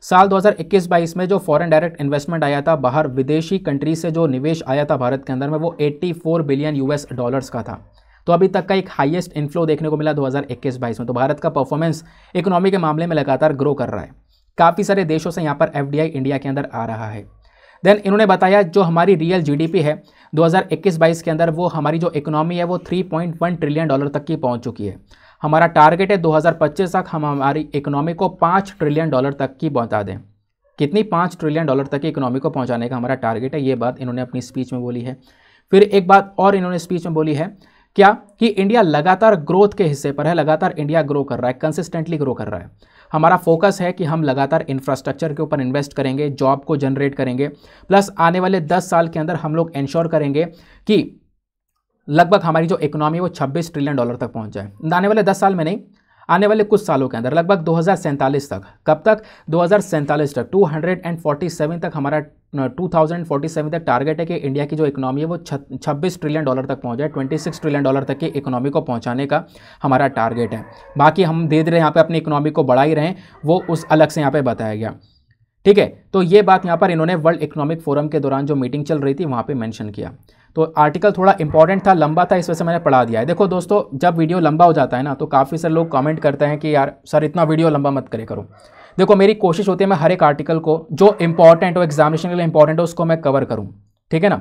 साल 2021-22 में जो फॉरेन डायरेक्ट इन्वेस्टमेंट आया था बाहर विदेशी कंट्री से जो निवेश आया था भारत के अंदर में वो 84 बिलियन यूएस डॉलर्स का था तो अभी तक का एक हाईएस्ट इन्फ्लो देखने को मिला 2021-22 में तो भारत का परफॉर्मेंस इकोनॉमी के मामले में लगातार ग्रो कर रहा है काफ़ी सारे देशों से यहाँ पर एफ इंडिया के अंदर आ रहा है देन इन्होंने बताया जो हमारी रियल जीडीपी है 2021-22 के अंदर वो हमारी जो इकोनॉमी है वो 3.1 ट्रिलियन डॉलर तक की पहुंच चुकी है हमारा टारगेट है 2025 तक हम हमारी इकोनॉमी को पाँच ट्रिलियन डॉलर तक की पहुँचा दें कितनी पाँच ट्रिलियन डॉलर तक की इकोनॉमी को पहुँचाने का हमारा टारगेट है ये बात इन्होंने अपनी स्पीच में बोली है फिर एक बात और इन्होंने स्पीच में बोली है क्या कि इंडिया लगातार ग्रोथ के हिस्से पर है लगातार इंडिया ग्रो कर रहा है कंसिस्टेंटली ग्रो कर रहा है हमारा फोकस है कि हम लगातार इंफ्रास्ट्रक्चर के ऊपर इन्वेस्ट करेंगे जॉब को जनरेट करेंगे प्लस आने वाले 10 साल के अंदर हम लोग इंश्योर करेंगे कि लगभग हमारी जो इकोनॉमी वो 26 ट्रिलियन डॉलर तक पहुंच जाए आने वाले 10 साल में नहीं आने वाले कुछ सालों के अंदर लगभग दो तक कब तक दो तक 247 तक हमारा 2047 तक टारगेट है कि इंडिया की जो इकोनॉमी है वो 26 ट्रिलियन डॉलर तक पहुंच जाए 26 ट्रिलियन डॉलर तक की इकोनॉमी को पहुंचाने का हमारा टारगेट है बाकी हम धीरे धीरे यहाँ पर अपनी इकोनॉमी को बढ़ा ही रहे वो उस अलग से यहाँ पर बताया गया ठीक है तो ये बात यहाँ पर इन्होंने वर्ल्ड इकोनॉमिक फोरम के दौरान जो मीटिंग चल रही थी वहाँ पर मैंशन किया तो आर्टिकल थोड़ा इंपॉर्टेंट था लंबा था इस वजह से मैंने पढ़ा दिया है देखो दोस्तों जब वीडियो लंबा हो जाता है ना तो काफ़ी सारे लोग कमेंट करते हैं कि यार सर इतना वीडियो लंबा मत करे करो देखो मेरी कोशिश होती है मैं हर एक आर्टिकल को जो इंपॉर्टेंट हो एग्जामिनेशन के लिए इंपॉर्टेंट हो उसको मैं कवर करूँ ठीक है ना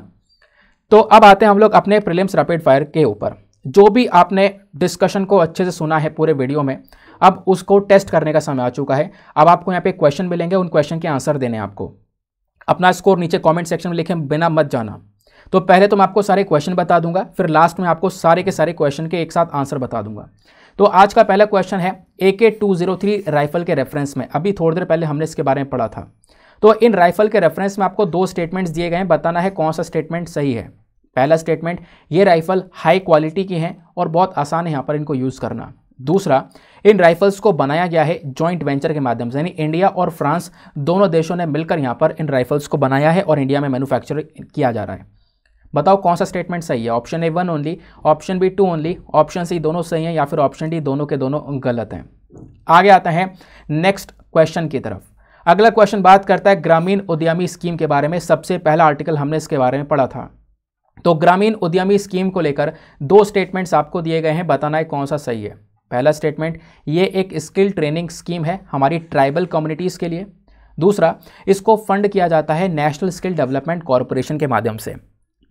तो अब आते हैं हम लोग अपने प्रिलिम्स रैपिड फायर के ऊपर जो भी आपने डिस्कशन को अच्छे से सुना है पूरे वीडियो में अब उसको टेस्ट करने का समय आ चुका है अब आपको यहाँ पे क्वेश्चन मिलेंगे उन क्वेश्चन के आंसर देने आपको अपना स्कोर नीचे कमेंट सेक्शन में लिखें बिना मत जाना तो पहले तो मैं आपको सारे क्वेश्चन बता दूंगा फिर लास्ट में आपको सारे के सारे क्वेश्चन के एक साथ आंसर बता दूंगा तो आज का पहला क्वेश्चन है A K two zero three rifle के रेफरेंस में अभी थोड़ी देर पहले हमने इसके बारे में पढ़ा था तो इन राइफल के रेफरेंस में आपको दो स्टेटमेंट्स दिए गए हैं बताना है कौन सा स्टेटमेंट सही है पहला स्टेटमेंट ये राइफल हाई क्वालिटी की हैं और बहुत आसान है यहाँ पर इनको यूज़ करना दूसरा इन राइफल्स को बनाया गया है जॉइंट वेंचर के माध्यम से यानी इंडिया और फ्रांस दोनों देशों ने मिलकर यहाँ पर इन राइफल्स को बनाया है और इंडिया में मैन्युफैक्चर किया जा रहा है बताओ कौन सा स्टेटमेंट सही है option A one only option B two only option C दोनों सही हैं या फिर ऑप्शन डी दोनों के दोनों गलत हैं आगे आते हैं नेक्स्ट क्वेश्चन की तरफ अगला क्वेश्चन बात करता है ग्रामीण उद्यमी स्कीम के बारे में सबसे पहला आर्टिकल हमने इसके बारे में पढ़ा था तो ग्रामीण उद्यमी स्कीम को लेकर दो स्टेटमेंट्स आपको दिए गए हैं बताना है कौन सा सही है पहला स्टेटमेंट ये एक स्किल ट्रेनिंग स्कीम है हमारी ट्राइबल कम्युनिटीज़ के लिए दूसरा इसको फंड किया जाता है नेशनल स्किल डेवलपमेंट कॉरपोरेशन के माध्यम से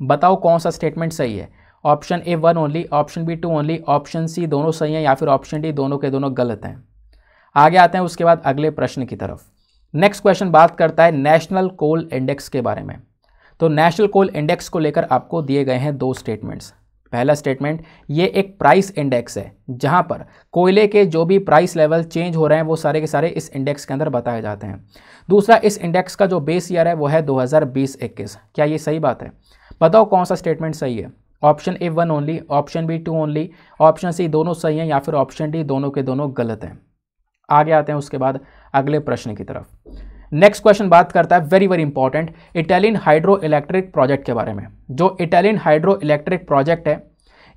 बताओ कौन सा स्टेटमेंट सही है option A one only option B two only option C दोनों सही हैं या फिर ऑप्शन डी दोनों के दोनों गलत हैं आगे आते हैं उसके बाद अगले प्रश्न की तरफ नेक्स्ट क्वेश्चन बात करता है नेशनल कोल इंडेक्स के बारे में तो नेशनल कोल इंडेक्स को लेकर आपको दिए गए हैं दो स्टेटमेंट्स पहला स्टेटमेंट ये एक प्राइस इंडेक्स है जहाँ पर कोयले के जो भी प्राइस लेवल चेंज हो रहे हैं वो सारे के सारे इस इंडेक्स के अंदर बताए जाते हैं दूसरा इस इंडेक्स का जो बेस ईयर है वो है 2020-21 क्या ये सही बात है बताओ कौन सा स्टेटमेंट सही है option A one only option B two only option C दोनों सही हैं या फिर ऑप्शन डी दोनों के दोनों गलत हैं आगे आते हैं उसके बाद अगले प्रश्न की तरफ नेक्स्ट क्वेश्चन बात करता है very very important Etalin hydroelectric project के बारे में जो इटालियन हाइड्रो इलेक्ट्रिक प्रोजेक्ट है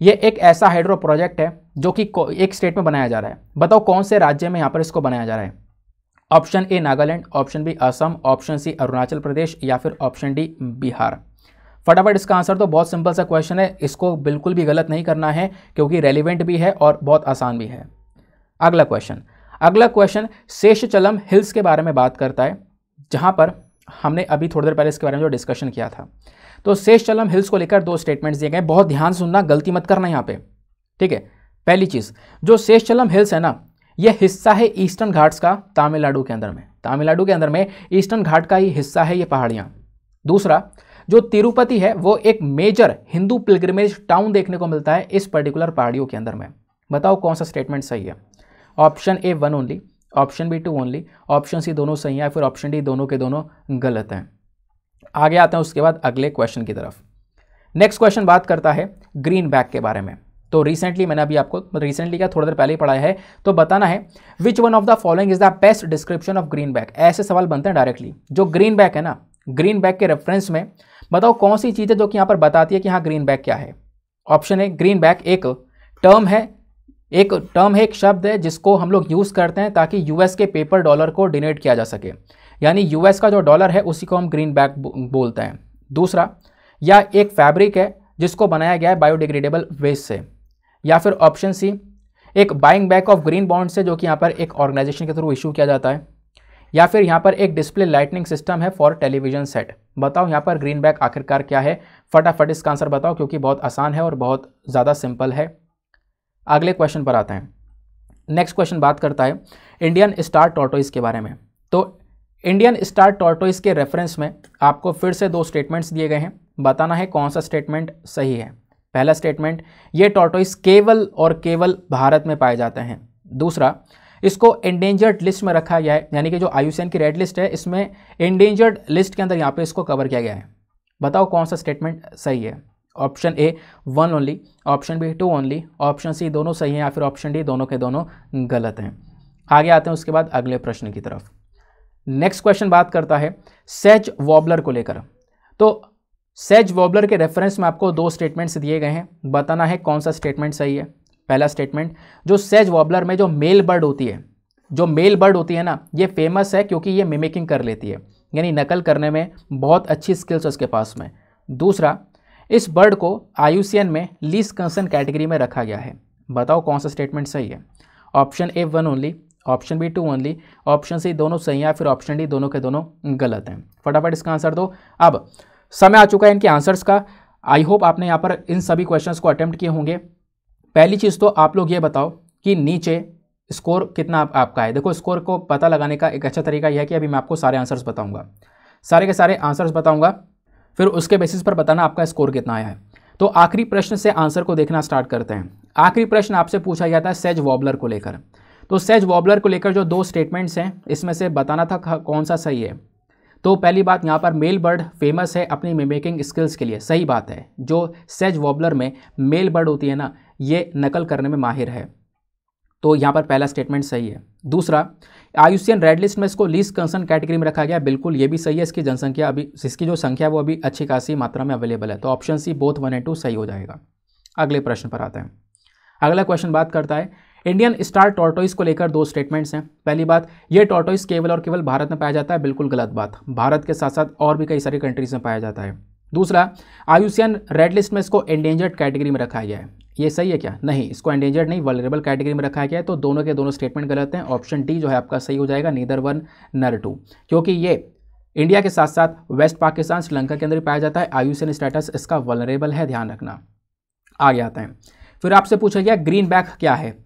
ये एक ऐसा हाइड्रो प्रोजेक्ट है जो कि एक स्टेट में बनाया जा रहा है बताओ कौन से राज्य में यहाँ पर इसको बनाया जा रहा है option A Nagaland option B Assam option C Arunachal Pradesh या फिर ऑप्शन डी बिहार फटाफट इसका आंसर तो बहुत सिंपल सा क्वेश्चन है इसको बिल्कुल भी गलत नहीं करना है क्योंकि रेलिवेंट भी है और बहुत आसान भी है अगला क्वेश्चन अगला क्वेश्चन शेष चलम हिल्स के बारे में बात करता है जहाँ पर हमने अभी थोड़ी देर पहले इसके बारे में जो डिस्कशन किया था तो शेष चलम हिल्स को लेकर दो स्टेटमेंट्स दिए गए बहुत ध्यान सुनना गलती मत करना यहाँ पे ठीक है पहली चीज़ जो शेषचलम हिल्स है ना यह हिस्सा है ईस्टर्न घाट्स का तमिलनाडु के अंदर में तमिलनाडु के अंदर में ईस्टर्न घाट का ही हिस्सा है ये पहाड़ियाँ दूसरा जो तिरुपति है वो एक मेजर हिंदू पिलग्रिमेज टाउन देखने को मिलता है इस पर्टिकुलर पहाड़ियों के अंदर में बताओ कौन सा स्टेटमेंट सही है option A one only option B two only option C दोनों सही है फिर ऑप्शन डी दोनों के दोनों गलत हैं आगे आते हैं उसके बाद अगले क्वेश्चन की तरफ नेक्स्ट क्वेश्चन बात करता है ग्रीन बैग के बारे में तो रिसेंटली मैंने अभी आपको रिसेंटली क्या थोड़ी देर पहले ही पढ़ाया है तो बताना है which one of the following is the best description of green bag ऐसे सवाल बनते हैं डायरेक्टली जो ग्रीन बैग है ना ग्रीन बैग के रेफरेंस में बताओ कौन सी चीज़ है जो कि यहाँ पर बताती है कि हाँ ग्रीन बैक क्या है ऑप्शन है ग्रीन बैक एक टर्म है एक टर्म है एक शब्द है जिसको हम लोग यूज़ करते हैं ताकि यूएस के पेपर डॉलर को डिनेट किया जा सके यानी यूएस का जो डॉलर है उसी को हम ग्रीन बैक बोलते हैं दूसरा या एक फैब्रिक है जिसको बनाया गया है बायोडिग्रेडेबल वेस्ट से या फिर ऑप्शन सी एक buying back of green bond से जो कि यहाँ पर एक ऑर्गेनाइजेशन के थ्रू इशू किया जाता है या फिर यहाँ पर एक डिस्प्ले लाइटनिंग सिस्टम है फॉर टेलीविजन सेट बताओ यहाँ पर ग्रीन बैक आखिरकार क्या है फटाफट इसका आंसर बताओ क्योंकि बहुत आसान है और बहुत ज़्यादा सिंपल है अगले क्वेश्चन पर आते हैं नेक्स्ट क्वेश्चन बात करता है इंडियन स्टार टोटोइस के बारे में तो इंडियन स्टार टोटोइस के रेफरेंस में आपको फिर से दो स्टेटमेंट्स दिए गए हैं बताना है कौन सा स्टेटमेंट सही है पहला स्टेटमेंट ये टोटोइस केवल और केवल भारत में पाए जाते हैं दूसरा इसको एंडेंजर्ड लिस्ट में रखा गया है यानी कि जो आयुषैन की रेड लिस्ट है इसमें एंडेंजर्ड लिस्ट के अंदर यहाँ पे इसको कवर किया गया है बताओ कौन सा स्टेटमेंट सही है option A one only option B two only option C दोनों सही हैं या फिर ऑप्शन डी दोनों के दोनों गलत हैं आगे आते हैं उसके बाद अगले प्रश्न की तरफ नेक्स्ट क्वेश्चन बात करता है सेज वॉबलर को लेकर तो सेज वॉबलर के रेफरेंस में आपको दो स्टेटमेंट्स दिए गए हैं बताना है कौन सा स्टेटमेंट सही है पहला स्टेटमेंट जो सेज वॉबलर में जो मेल बर्ड होती है जो मेल बर्ड होती है ना ये फेमस है क्योंकि ये मिमिकिंग कर लेती है यानी नकल करने में बहुत अच्छी स्किल्स उसके पास में दूसरा इस बर्ड को आयुसियन में लीस कंसर्न कैटेगरी में रखा गया है बताओ कौन सा स्टेटमेंट सही है option A one only option B two only option C दोनों सही हैं फिर ऑप्शन डी दोनों के दोनों गलत हैं फटाफट इसका आंसर दो अब समय आ चुका है इनके आंसर्स का आई होप आपने यहाँ पर इन सभी क्वेश्चंस को अटैम्प्ट किए होंगे पहली चीज़ तो आप लोग ये बताओ कि नीचे स्कोर कितना आप, आपका है देखो स्कोर को पता लगाने का एक अच्छा तरीका यह है कि अभी मैं आपको सारे आंसर्स बताऊंगा सारे के सारे आंसर्स बताऊंगा फिर उसके बेसिस पर बताना आपका स्कोर कितना आया है तो आखिरी प्रश्न से आंसर को देखना स्टार्ट करते हैं आखिरी प्रश्न आपसे पूछा गया था सेज वॉबलर को लेकर तो सेज वॉबलर को लेकर जो दो स्टेटमेंट्स हैं इसमें से बताना था कौन सा सही है तो पहली बात यहाँ पर मेल बर्ड फेमस है अपनी मेमेकिंग स्किल्स के लिए सही बात है जो सेज वॉबलर में मेल बर्ड होती है ना ये नकल करने में माहिर है तो यहाँ पर पहला स्टेटमेंट सही है दूसरा आयुष्यन रेड लिस्ट में इसको लीस्ट कंसर्न कैटेगरी में रखा गया बिल्कुल ये भी सही है इसकी जनसंख्या अभी इसकी जो संख्या है वो अभी अच्छी खासी मात्रा में अवेलेबल है तो option C both one and two सही हो जाएगा अगले प्रश्न पर आते हैं अगला क्वेश्चन बात करता है इंडियन स्टार टॉर्टोइस को लेकर दो स्टेटमेंट्स हैं पहली बात ये टॉर्टोइस केवल और केवल भारत में पाया जाता है बिल्कुल गलत बात भारत के साथ साथ और भी कई सारी कंट्रीज़ में पाया जाता है दूसरा आयुष्यन रेड लिस्ट में इसको एंडेंजर्ड कैटेगरी में रखा गया है ये सही है क्या नहीं इसको एंडेंजर्ड नहीं वलरेबल कैटेगरी में रखा गया है तो दोनों के दोनों स्टेटमेंट गलत हैं ऑप्शन डी जो है आपका सही हो जाएगा नीदर वन नर टू क्योंकि ये इंडिया के साथ साथ वेस्ट पाकिस्तान श्रीलंका के अंदर पाया जाता है एन स्टेटस इसका वलरेबल है ध्यान रखना आगे आता है फिर आपसे पूछा गया ग्रीन बैक क्या है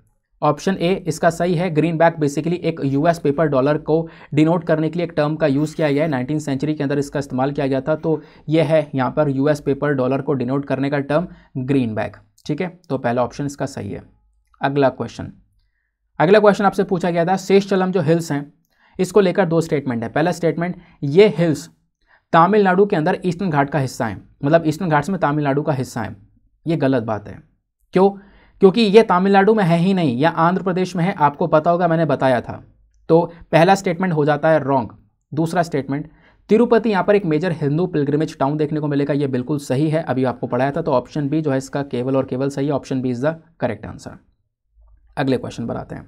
ऑप्शन ए इसका सही है ग्रीन बैक बेसिकली एक यूएस पेपर डॉलर को डिनोट करने के लिए एक टर्म का यूज़ किया गया है नाइनटीन सेंचुरी के अंदर इसका इस्तेमाल किया गया था तो यह है यहाँ पर यूएस पेपर डॉलर को डिनोट करने का टर्म ग्रीन बैक ठीक है तो पहला ऑप्शन इसका सही है अगला क्वेश्चन अगला क्वेश्चन आपसे पूछा गया था शेष चलम जो हिल्स हैं इसको लेकर दो स्टेटमेंट है पहला स्टेटमेंट ये हिल्स तमिलनाडु के अंदर ईस्टर्न घाट का हिस्सा है मतलब ईस्टर्न घाट्स में तमिलनाडु का हिस्सा है ये गलत बात है क्यों क्योंकि ये तमिलनाडु में है ही नहीं या आंध्र प्रदेश में है आपको पता होगा मैंने बताया था तो पहला स्टेटमेंट हो जाता है रॉन्ग दूसरा स्टेटमेंट तिरुपति यहाँ पर एक मेजर हिंदू पिलग्रिमेज टाउन देखने को मिलेगा ये बिल्कुल सही है अभी आपको पढ़ाया था तो ऑप्शन बी जो है इसका केवल और केवल सही है option B is the correct answer अगले क्वेश्चन पर आते हैं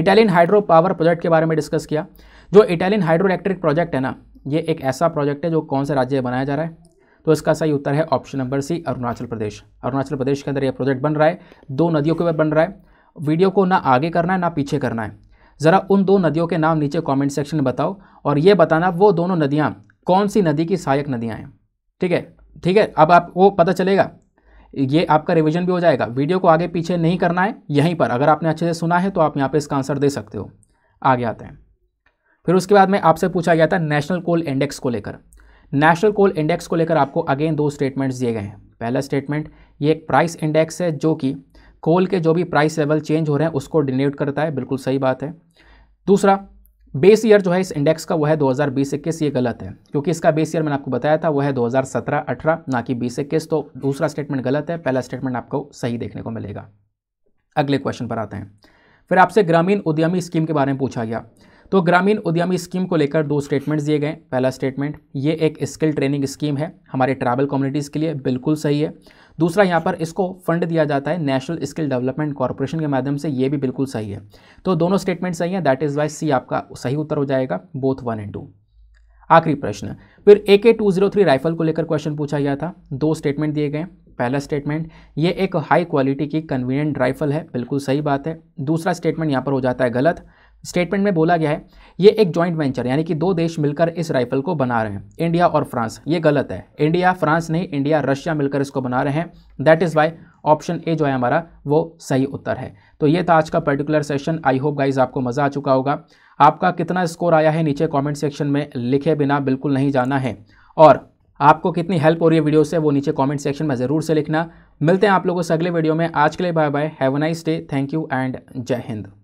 इटालियन हाइड्रो पावर प्रोजेक्ट के बारे में डिस्कस किया जो इटालियन हाइड्रो इलेक्ट्रिक प्रोजेक्ट है ना ये एक ऐसा प्रोजेक्ट है जो कौन से राज्य में बनाया जा रहा है तो इसका सही उत्तर है option number C Arunachal Pradesh Arunachal Pradesh के अंदर यह प्रोजेक्ट बन रहा है दो नदियों के ऊपर बन रहा है वीडियो को ना आगे करना है ना पीछे करना है ज़रा उन दो नदियों के नाम नीचे कमेंट सेक्शन में बताओ और ये बताना वो दोनों नदियाँ कौन सी नदी की सहायक नदियाँ हैं ठीक है ठीक है अब आप वो पता चलेगा ये आपका रिवीजन भी हो जाएगा वीडियो को आगे पीछे नहीं करना है यहीं पर अगर आपने अच्छे से सुना है तो आप यहाँ पर इसका आंसर दे सकते हो आगे आते हैं फिर उसके बाद में आपसे पूछा गया था नेशनल कोल इंडेक्स को लेकर नेशनल कोल इंडेक्स को लेकर आपको अगेन दो स्टेटमेंट्स दिए गए हैं पहला स्टेटमेंट ये एक प्राइस इंडेक्स है जो कि कोल के जो भी प्राइस लेवल चेंज हो रहे हैं उसको डिनेट करता है बिल्कुल सही बात है दूसरा बेस ईयर जो है इस इंडेक्स का वो है बीस इक्कीस ये गलत है क्योंकि इसका बेस ईयर मैंने आपको बताया था वो है 2017-18 ना कि बीस इक्कीस तो दूसरा स्टेटमेंट गलत है पहला स्टेटमेंट आपको सही देखने को मिलेगा अगले क्वेश्चन पर आते हैं फिर आपसे ग्रामीण उद्यमी स्कीम के बारे में पूछा गया तो ग्रामीण उद्यमी स्कीम को लेकर दो स्टेटमेंट्स दिए गए पहला स्टेटमेंट ये एक स्किल ट्रेनिंग स्कीम है हमारे ट्रैवल कम्युनिटीज़ के लिए बिल्कुल सही है दूसरा यहाँ पर इसको फंड दिया जाता है नेशनल स्किल डेवलपमेंट कॉरपोरेशन के माध्यम से ये भी बिल्कुल सही है तो दोनों स्टेटमेंट सही है दैट इज़ वाई सी आपका सही उत्तर हो जाएगा बोथ वन एंड टू आखिरी प्रश्न फिर ए K two zero three rifle को लेकर क्वेश्चन पूछा गया था दो स्टेटमेंट दिए गए पहला स्टेटमेंट ये एक हाई क्वालिटी की कन्वीनियंट राइफल है बिल्कुल सही बात है दूसरा स्टेटमेंट यहाँ पर हो जाता है गलत स्टेटमेंट में बोला गया है ये एक जॉइंट वेंचर यानी कि दो देश मिलकर इस राइफल को बना रहे हैं इंडिया और फ्रांस ये गलत है इंडिया फ्रांस नहीं इंडिया रशिया मिलकर इसको बना रहे हैं that is why option A जो है हमारा वो सही उत्तर है तो ये था आज का particular session I hope guys आपको मज़ा आ चुका होगा आपका कितना स्कोर आया है नीचे कॉमेंट सेक्शन में लिखे बिना बिल्कुल नहीं जाना है और आपको कितनी हेल्प हो रही है वीडियो से वो नीचे कमेंट सेक्शन में ज़रूर से लिखना मिलते हैं आप लोगों से अगले वीडियो में आज के लिए bye bye have a nice day thank you and Jai Hind